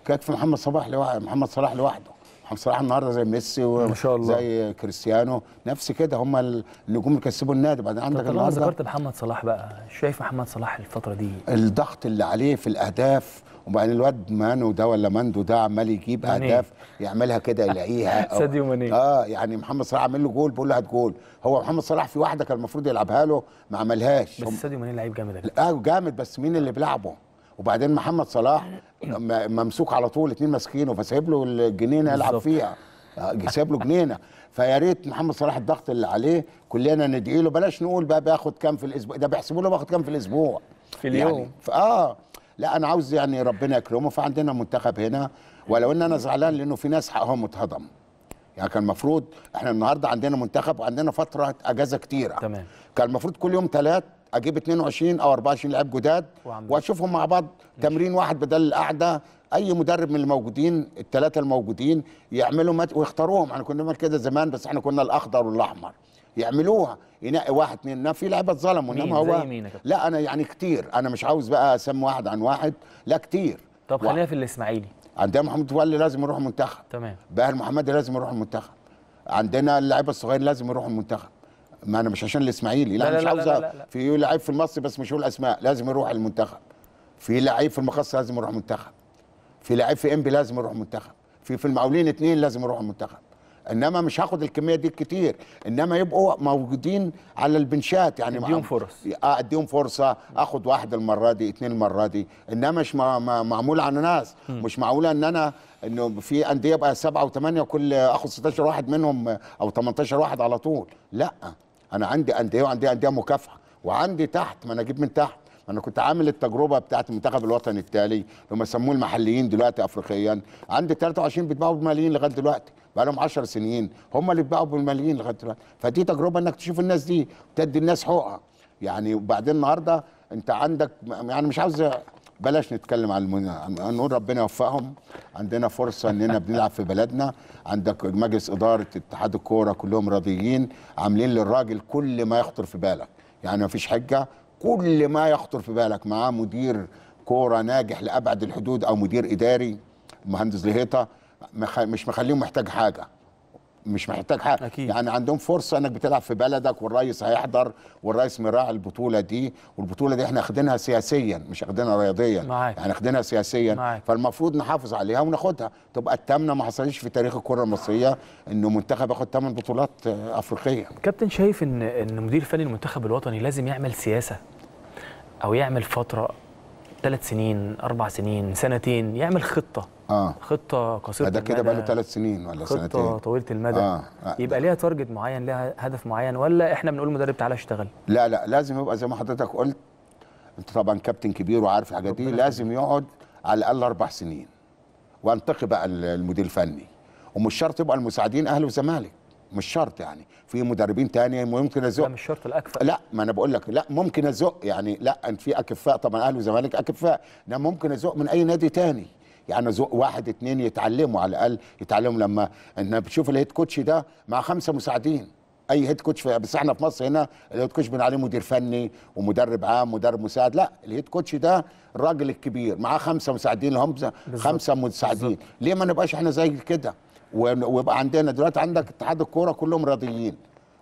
يكفي محمد صلاح لوحده محمد صلاح لوحده محمد صلاح النهارده زي ميسي ما شاء الله زي كريستيانو نفس كده هم النجوم اللي كسبوا النادي بعدين عندك النهارده ذكرت محمد صلاح بقى شايف محمد صلاح الفتره دي الضغط اللي عليه في الاهداف وبعدين الواد مانو ده ولا ماندو ده عمال يجيب اهداف يعملها كده يلاقيها ساديو ماني اه يعني محمد صلاح عامل له جول بيقول له هات جول هو محمد صلاح في واحده كان المفروض يلعبها له ما عملهاش بس ساديو ماني لعيب جامد اه جامد بس مين اللي بيلعبه وبعدين محمد صلاح ممسوك على طول اتنين ماسكينه فسايب له الجنينه يلعب فيها آه، سايب له جنينه فيا ريت محمد صلاح الضغط اللي عليه كلنا ندعي له بلاش نقول بقى بياخد كام في الاسبوع ده بيحسبوا له باخد كام في الاسبوع في اليوم يعني اه لا انا عاوز يعني ربنا يكرمه فعندنا منتخب هنا ولو ان انا زعلان لانه في ناس حقهم اتهضم يعني كان المفروض احنا النهارده عندنا منتخب وعندنا فتره اجازه كتيره تمام كان المفروض كل يوم ثلاث اجيب 22 او 24 لعيب جداد واشوفهم مع بعض تمرين واحد بدل القعده اي مدرب من الموجودين الثلاثه الموجودين يعملوا مت... ويختاروهم احنا كنا بنعمل كده زمان بس احنا كنا الاخضر والاحمر يعملوها ينقي واحد اثنين انما في لعيبه اتظلموا انما هو لا انا يعني كتير انا مش عاوز بقى اسمي واحد عن واحد لا كتير طب خلينا في الاسماعيلي عندنا محمد ولي لازم يروح المنتخب تمام باهر محمد لازم يروح المنتخب عندنا اللعيبه الصغيرين لازم يروح المنتخب ما انا مش عشان الاسماعيلي لا, لا, لا مش عاوز في لعيب في المصري بس مش هقول اسماء لازم يروح المنتخب في لعيب في المقص لازم يروح منتخب في لعيب في انبي لازم يروح منتخب في في المقاولين اثنين لازم يروحوا المنتخب انما مش هاخد الكميه دي كتير انما يبقوا موجودين على البنشات يعني اديهم فرص آه، اديهم فرصه اخد واحد المره دي اثنين المره دي انما مش معمول على ناس مش معقوله ان انا انه في انديه بقى سبعه وثمانيه وكل اخد 16 واحد منهم آه، او 18 واحد على طول لا انا عندي انديه وعندي انديه مكافحه وعندي تحت ما انا اجيب من تحت انا كنت عامل التجربه بتاعت المنتخب الوطني التالي هم سموه المحليين دلوقتي افريقيا عندي 23 بيتباعوا بالملايين لغايه دلوقتي بقى لهم 10 سنين هم اللي بيتباعوا بالملايين لغايه دلوقتي فدي تجربه انك تشوف الناس دي وتدي الناس حقوقها يعني وبعدين النهارده انت عندك يعني مش عاوز بلاش نتكلم عن المنى نقول ربنا يوفقهم عندنا فرصه اننا بنلعب في بلدنا عندك مجلس اداره اتحاد الكوره كلهم راضيين عاملين للراجل كل ما يخطر في بالك يعني ما فيش حجه كل ما يخطر في بالك معاه مدير كوره ناجح لابعد الحدود او مدير اداري المهندس لهيطه مش مخليهم محتاج حاجه مش محتاج حاجه أكيد. يعني عندهم فرصه انك بتلعب في بلدك والرئيس هيحضر والرئيس مراعي البطوله دي والبطوله دي احنا اخدينها سياسيا مش اخدينها رياضيا معاك. يعني اخدينها سياسيا معاك. فالمفروض نحافظ عليها وناخدها تبقى الثامنه ما حصلش في تاريخ الكره المصريه انه منتخب ياخد ثمان بطولات آه، افريقيه كابتن شايف ان ان مدير فني المنتخب الوطني لازم يعمل سياسه او يعمل فتره ثلاث سنين اربع سنين سنتين يعمل خطه اه خطه قصيره المدى ده كده بقى له ثلاث سنين ولا خطة سنتين خطه طويله المدى آه. آه. يبقى ليها تارجت معين ليها هدف معين ولا احنا بنقول المدرب تعالى اشتغل لا لا لازم يبقى زي ما حضرتك قلت انت طبعا كابتن كبير وعارف الحاجات دي لازم يقعد على الاقل اربع سنين وانتقي بقى المدير الفني ومش شرط يبقى المساعدين اهلي وزمالك مش شرط يعني في مدربين تانية ممكن ازق لا مش شرط الاكفاء لا ما انا بقول لك لا ممكن ازق يعني لا ان في اكفاء طبعا اهلي وزمالك اكفاء ده ممكن ازق من اي نادي تاني يعني زو واحد اتنين يتعلموا على الاقل يتعلموا لما انا بتشوف الهيد كوتش ده مع خمسه مساعدين اي هيد كوتش بس احنا في مصر هنا الهيد كوتش بنقول مدير فني ومدرب عام ومدرب مساعد لا الهيد كوتش ده الراجل الكبير معاه خمسه مساعدين هم خمسه مساعدين ليه ما نبقاش احنا زي كده ويبقى عندنا دلوقتي عندك اتحاد الكوره كلهم راضيين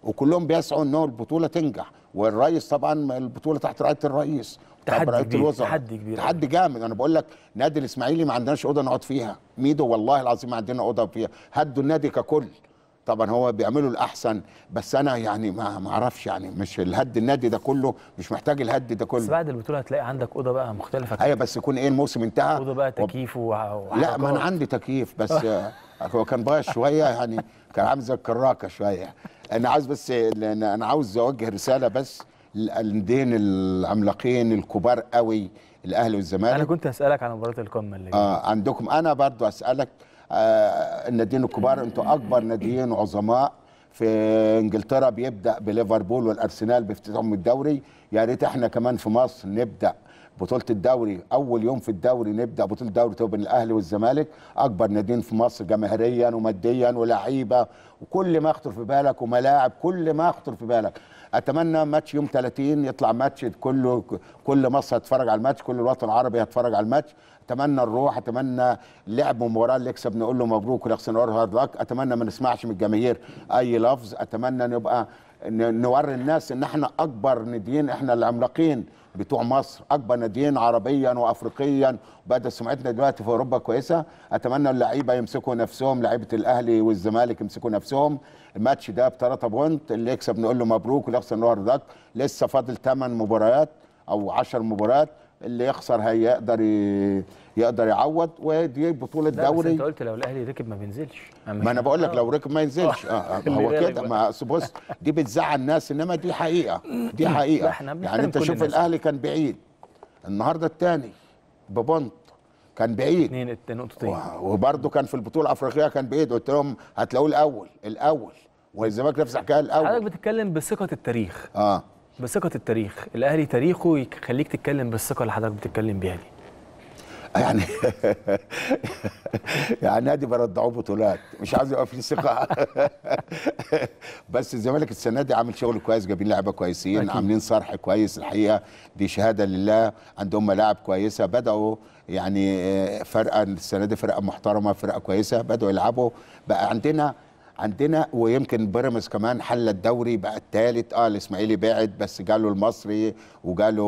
وكلهم بيسعوا ان البطوله تنجح والرئيس طبعا البطوله تحت رعايه الرئيس تحدي كبير تحدي كبير تحدي جامد انا بقول لك نادي الاسماعيلي ما عندناش اوضه نقعد فيها ميدو والله العظيم ما عندنا اوضه فيها هدوا النادي ككل طبعا هو بيعملوا الاحسن بس انا يعني ما اعرفش يعني مش الهد النادي ده كله مش محتاج الهد ده كله بس بعد البطوله هتلاقي عندك اوضه بقى مختلفه ايوه بس يكون ايه الموسم انتهى اوضه بقى تكييف و... لا ما انا عندي تكييف بس هو كان بايظ شويه يعني كان عامل زي الكراكه شويه انا عايز بس انا عاوز اوجه رساله بس الاندين العملاقين الكبار قوي الاهلي والزمالك انا كنت هسالك عن مباراه القمه اللي اه عندكم انا برضو اسالك آه الناديين الكبار انتوا اكبر ناديين عظماء في انجلترا بيبدا بليفربول والارسنال بيفتتحوا الدوري يا ريت احنا كمان في مصر نبدا بطوله الدوري اول يوم في الدوري نبدا بطوله الدوري بين الاهلي والزمالك اكبر ناديين في مصر جماهيريا وماديا ولعيبه وكل ما يخطر في بالك وملاعب كل ما يخطر في بالك اتمنى ماتش يوم 30 يطلع ماتش كله كل مصر هتتفرج على الماتش كل الوطن العربي هيتفرج على الماتش اتمنى نروح اتمنى لعب مباراه اللي يكسب نقول له مبروك الاختيار هارد لك اتمنى ما نسمعش من الجماهير اي لفظ اتمنى نبقى نوري الناس ان احنا اكبر نديين احنا العملاقين بتوع مصر اكبر ناديين عربيا وافريقيا بعد سمعتنا دلوقتي في اوروبا كويسه اتمنى اللعيبه يمسكوا نفسهم لعيبه الاهلي والزمالك يمسكوا نفسهم الماتش ده ب 3 بونت اللي يكسب نقول له مبروك ويخسر النهارده لسه فاضل 8 مباريات او 10 مباريات اللي يخسر هيقدر يقدر يعوض ودي بطوله دوري بس انت قلت لو الاهلي ركب ما بينزلش ما انا بقول لك لو آه. ركب ما ينزلش آه. آه،, آه، هو كده ما اصل بص دي بتزعل الناس انما دي حقيقه دي حقيقه يعني انت شوف الاهلي كان بعيد النهارده الثاني ببنط كان بعيد اثنين نقطتين وبرده كان في البطوله الافريقيه كان بعيد قلت لهم هتلاقوه الاول الاول والزمالك نفس الحكايه الاول حضرتك بتتكلم بثقه التاريخ اه بثقه التاريخ الاهلي تاريخه يخليك تتكلم بالثقه اللي حضرتك بتتكلم بيها دي يعني يعني نادي برضعوه بطولات مش عايز يبقى لي ثقه بس الزمالك السنه دي عامل شغل كويس جايبين لعيبه كويسين أكيد. عاملين صرح كويس الحقيقه دي شهاده لله عندهم ملاعب كويسه بداوا يعني آه، فرقه السنه دي فرقه محترمه فرقه كويسه بداوا يلعبوا بقى عندنا عندنا ويمكن بيراميدز كمان حل الدوري بقى الثالث اه الاسماعيلي بعد بس جاله المصري وجاله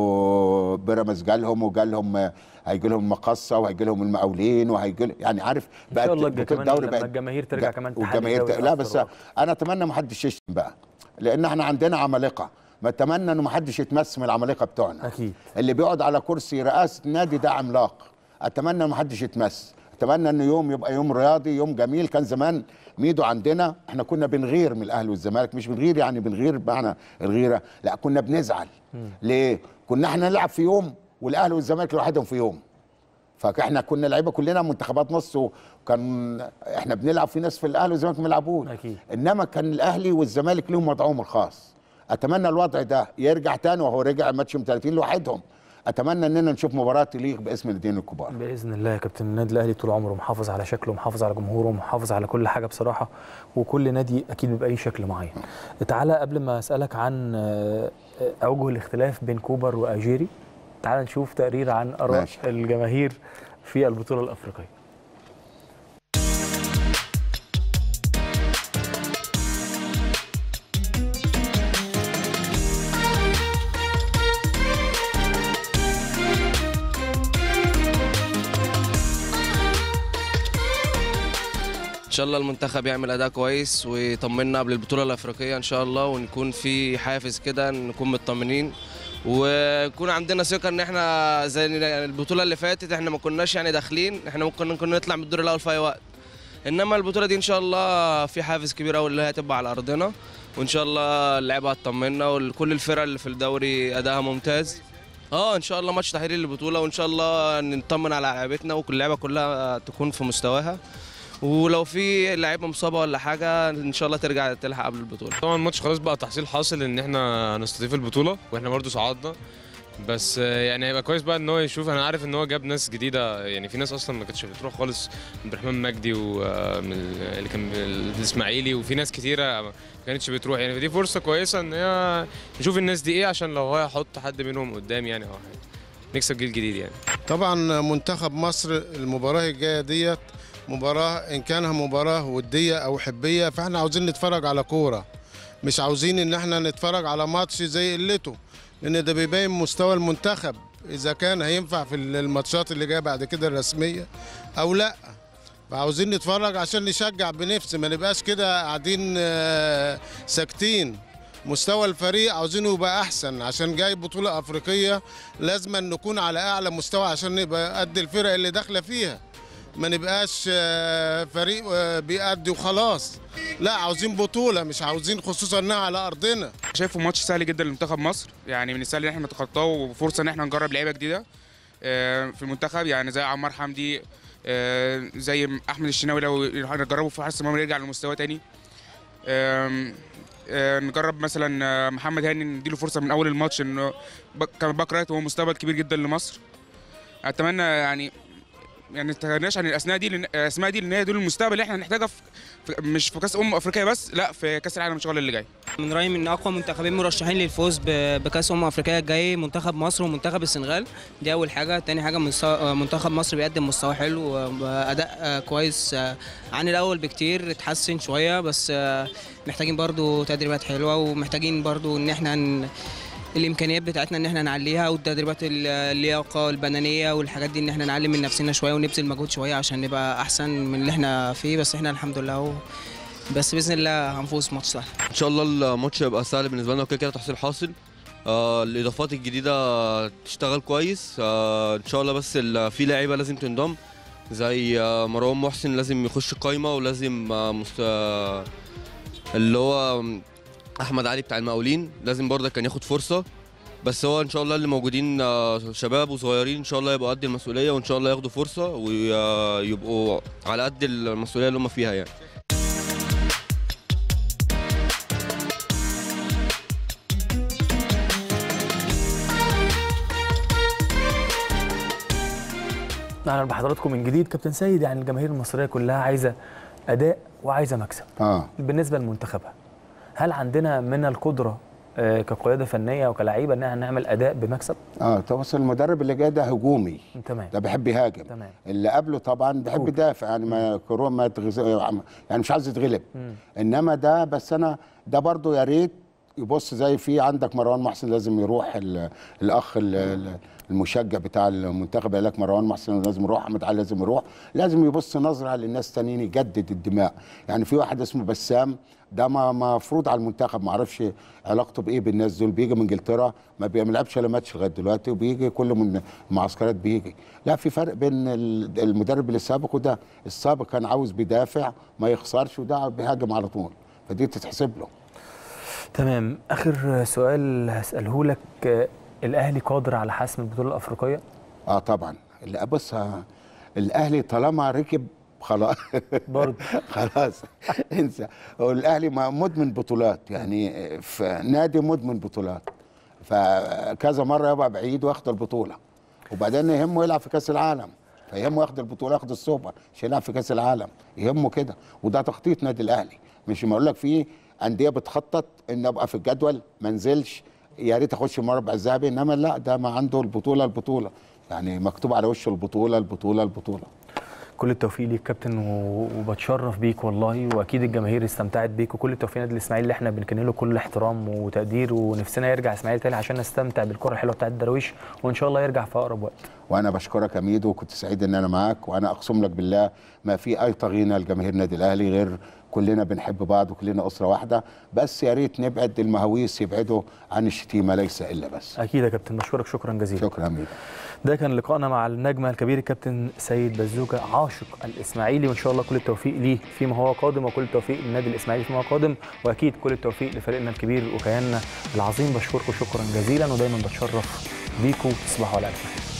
بيراميدز جالهم وجالهم هيجي لهم مقصه وهيجي لهم المقاولين وهيجي يعني عارف بقى ان شاء الله الدوري بقى الجماهير ترجع كمان والجماهير ت... لا بس انا اتمنى ما حدش يشتم بقى لان احنا عندنا عمالقه ما اتمنى انه ما حدش يتمس من العمالقه بتوعنا اكيد اللي بيقعد على كرسي رئاسه نادي ده عملاق اتمنى ما حدش يتمس اتمنى انه يوم يبقى يوم رياضي يوم جميل كان زمان ميدو عندنا احنا كنا بنغير من الاهلي والزمالك مش بنغير يعني بنغير بمعنى الغيره لا كنا بنزعل ليه كنا احنا نلعب في يوم والاهلي والزمالك لوحدهم في يوم فاحنا كنا لعيبه كلنا منتخبات نص وكان احنا بنلعب في ناس في الاهلي والزمالك ما بيلعبوش انما كان الاهلي والزمالك لهم وضعهم الخاص اتمنى الوضع ده يرجع تاني وهو رجع ماتش 30 لوحدهم اتمنى اننا نشوف مباراه تليق باسم الاثنين الكبار باذن الله يا كابتن النادي الاهلي طول عمره محافظ على شكله محافظ على جمهوره محافظ على كل حاجه بصراحه وكل نادي اكيد بيبقى ليه شكل معين تعالى قبل ما اسالك عن آه، اوجه الاختلاف بين كوبر واجيري تعالى نشوف تقرير عن اراء الجماهير في البطوله الافريقيه شاء الله المنتخب يعمل اداء كويس ويطمنا قبل البطوله الافريقيه ان شاء الله ونكون في حافز كده نكون مطمنين ويكون عندنا ثقه ان احنا زي البطوله اللي فاتت احنا ما كناش يعني داخلين احنا ممكن نكون نطلع من الدور الاول في اي وقت انما البطوله دي ان شاء الله في حافز كبير قوي اللي هتبقى على ارضنا وان شاء الله اللعيبه هتطمنا وكل الفرق اللي في الدوري ادائها ممتاز اه ان شاء الله ماتش تحرير للبطوله وان شاء الله نطمن على لعيبتنا واللعيبه كلها تكون في مستواها ولو في لعيبه مصابه ولا حاجه ان شاء الله ترجع تلحق قبل البطوله طبعا الماتش خلاص بقى تحصيل حاصل ان احنا هنستضيف البطوله واحنا برده صعدنا بس يعني هيبقى كويس بقى ان هو يشوف انا عارف ان هو جاب ناس جديده يعني في ناس اصلا ما كانتش بتروح خالص عبد الرحمن مجدي واللي آه، كان الاسماعيلي وفي ناس كتيره ما كانتش بتروح يعني فدي فرصه كويسه ان هي نشوف الناس دي ايه عشان لو هو يحط حد منهم قدام يعني او حاجه نكسب جيل جديد يعني طبعا منتخب مصر المباراه الجايه ديت مباراه ان كانها مباراه وديه او حبيه فاحنا عاوزين نتفرج على كوره مش عاوزين ان احنا نتفرج على ماتش زي قلته لان ده بيبين مستوى المنتخب اذا كان هينفع في الماتشات اللي جايه بعد كده الرسميه او لا فعاوزين نتفرج عشان نشجع بنفس ما نبقاش كده قاعدين آه، ساكتين مستوى الفريق عاوزينه يبقى احسن عشان جاي بطوله افريقيه لازم نكون على اعلى مستوى عشان نبقى قد الفرق اللي داخله فيها ما نبقاش آه، فريق آه، بيأدي وخلاص لا عاوزين بطوله مش عاوزين خصوصا انها على ارضنا شايفه ماتش سهل جدا لمنتخب مصر يعني من السهل ان احنا نتخطاه وفرصه ان احنا نجرب لعيبه جديده آه، في المنتخب يعني زي عمار حمدي زي احمد الشناوي لو نجربه في حارس المرمى يرجع لمستوى تاني نجرب مثلا محمد هاني نديله فرصه من اول الماتش انه كان باك رايت وهو مستقبل كبير جدا لمصر اتمنى يعني يعني ما تغناش عن الاسماء دي الاسماء دي لان هي دول المستقبل اللي احنا هنحتاجها في مش في كاس ام افريقيا بس لا في كاس العالم ان شاء الله اللي جاي من رايي من اقوى منتخبين مرشحين للفوز بكاس ام افريقيا الجاي منتخب مصر ومنتخب السنغال دي اول حاجه تاني حاجه منتخب مصر بيقدم مستوى حلو واداء كويس عن الاول بكتير اتحسن شويه بس محتاجين برضو تدريبات حلوه ومحتاجين برضو ان احنا الامكانيات بتاعتنا ان احنا نعليها والتدريبات اللياقه البنانيه والحاجات دي ان احنا نعلم من نفسنا شويه ونبذل مجهود شويه عشان نبقى احسن من اللي احنا فيه بس احنا الحمد لله اهو بس باذن الله هنفوز ماتش سهل ان شاء الله الماتش هيبقى سهل بالنسبه لنا وكده كده تحصيل حاصل آه الاضافات الجديده تشتغل كويس آه ان شاء الله بس في لعيبه لازم تنضم زي آه مروان محسن لازم يخش القايمه ولازم آه مست... آه، اللي هو احمد علي بتاع المقاولين لازم برضه كان ياخد فرصه بس هو ان شاء الله اللي موجودين آه، شباب وصغيرين ان شاء الله يبقوا قد المسؤوليه وان شاء الله ياخدوا فرصه ويبقوا على قد المسؤوليه اللي هم فيها يعني اهلا بحضراتكم من جديد كابتن سيد يعني الجماهير المصريه كلها عايزه اداء وعايزه مكسب آه. بالنسبه لمنتخبها هل عندنا من القدره آه، كقياده فنيه وكلعيبه ان احنا نعمل اداء بمكسب؟ اه توصل المدرب اللي جاي ده هجومي تمام ده بيحب يهاجم تمام اللي قبله طبعا بيحب يدافع يعني ما كورونا ما تغز... يعني مش عايز يتغلب انما ده بس انا ده برضو يا ريت يبص زي في عندك مروان محسن لازم يروح ال... الاخ ال... المشجع بتاع المنتخب قال لك مروان محسن لازم يروح احمد علي لازم يروح لازم يبص نظره للناس الثانيين يجدد الدماء يعني في واحد اسمه بسام ده مفروض على المنتخب ما اعرفش علاقته بايه بالناس دول بيجي من انجلترا ما بيلعبش ولا ماتش لغايه دلوقتي وبيجي كل من المعسكرات بيجي لا في فرق بين المدرب اللي سابق وده السابق كان عاوز بيدافع ما يخسرش وده بيهاجم على طول فدي تتحسب له تمام اخر سؤال هساله لك الاهلي قادر على حسم البطوله الافريقيه اه طبعا اللي بص آه، الاهلي طالما ركب خلاص برضه خلاص انسى هو الاهلي مدمن بطولات يعني في نادي مدمن بطولات فكذا مره يبقى بعيد واخد البطوله وبعدين يهمه يلعب في كاس العالم فيهمه ياخد البطوله ياخد السوبر مش يلعب في كاس العالم يهمه كده وده تخطيط نادي الاهلي مش ما اقول لك في انديه بتخطط ان ابقى في الجدول ما انزلش يا ريت اخش المربع الذهبي انما لا ده ما عنده البطوله البطوله يعني مكتوب على وشه البطوله البطوله البطوله كل التوفيق ليك كابتن وبتشرف بيك والله واكيد الجماهير استمتعت بيك وكل التوفيق لنادي الاسماعيلي اللي احنا بنكن له كل احترام وتقدير ونفسنا يرجع اسماعيلي تاني عشان نستمتع بالكره الحلوه بتاعت درويش وان شاء الله يرجع في اقرب وقت وانا بشكرك يا ميدو وكنت سعيد ان انا معاك وانا اقسم لك بالله ما في اي طغينا لجماهير نادي الاهلي غير كلنا بنحب بعض وكلنا اسره واحده بس يا ريت نبعد المهاويس يبعدوا عن الشتيمه ليس الا بس اكيد يا كابتن بشكرك شكرا جزيلا شكرا ميدو ده كان لقائنا مع النجم الكبير الكابتن سيد بزوجة عاشق الإسماعيلي وإن شاء الله كل التوفيق ليه فيما هو قادم وكل التوفيق للنادي الإسماعيلي فيما هو قادم وأكيد كل التوفيق لفريقنا الكبير وكياننا العظيم بشكركم شكرا جزيلا ودايما بتشرف بيكم تصبحوا على ألف خير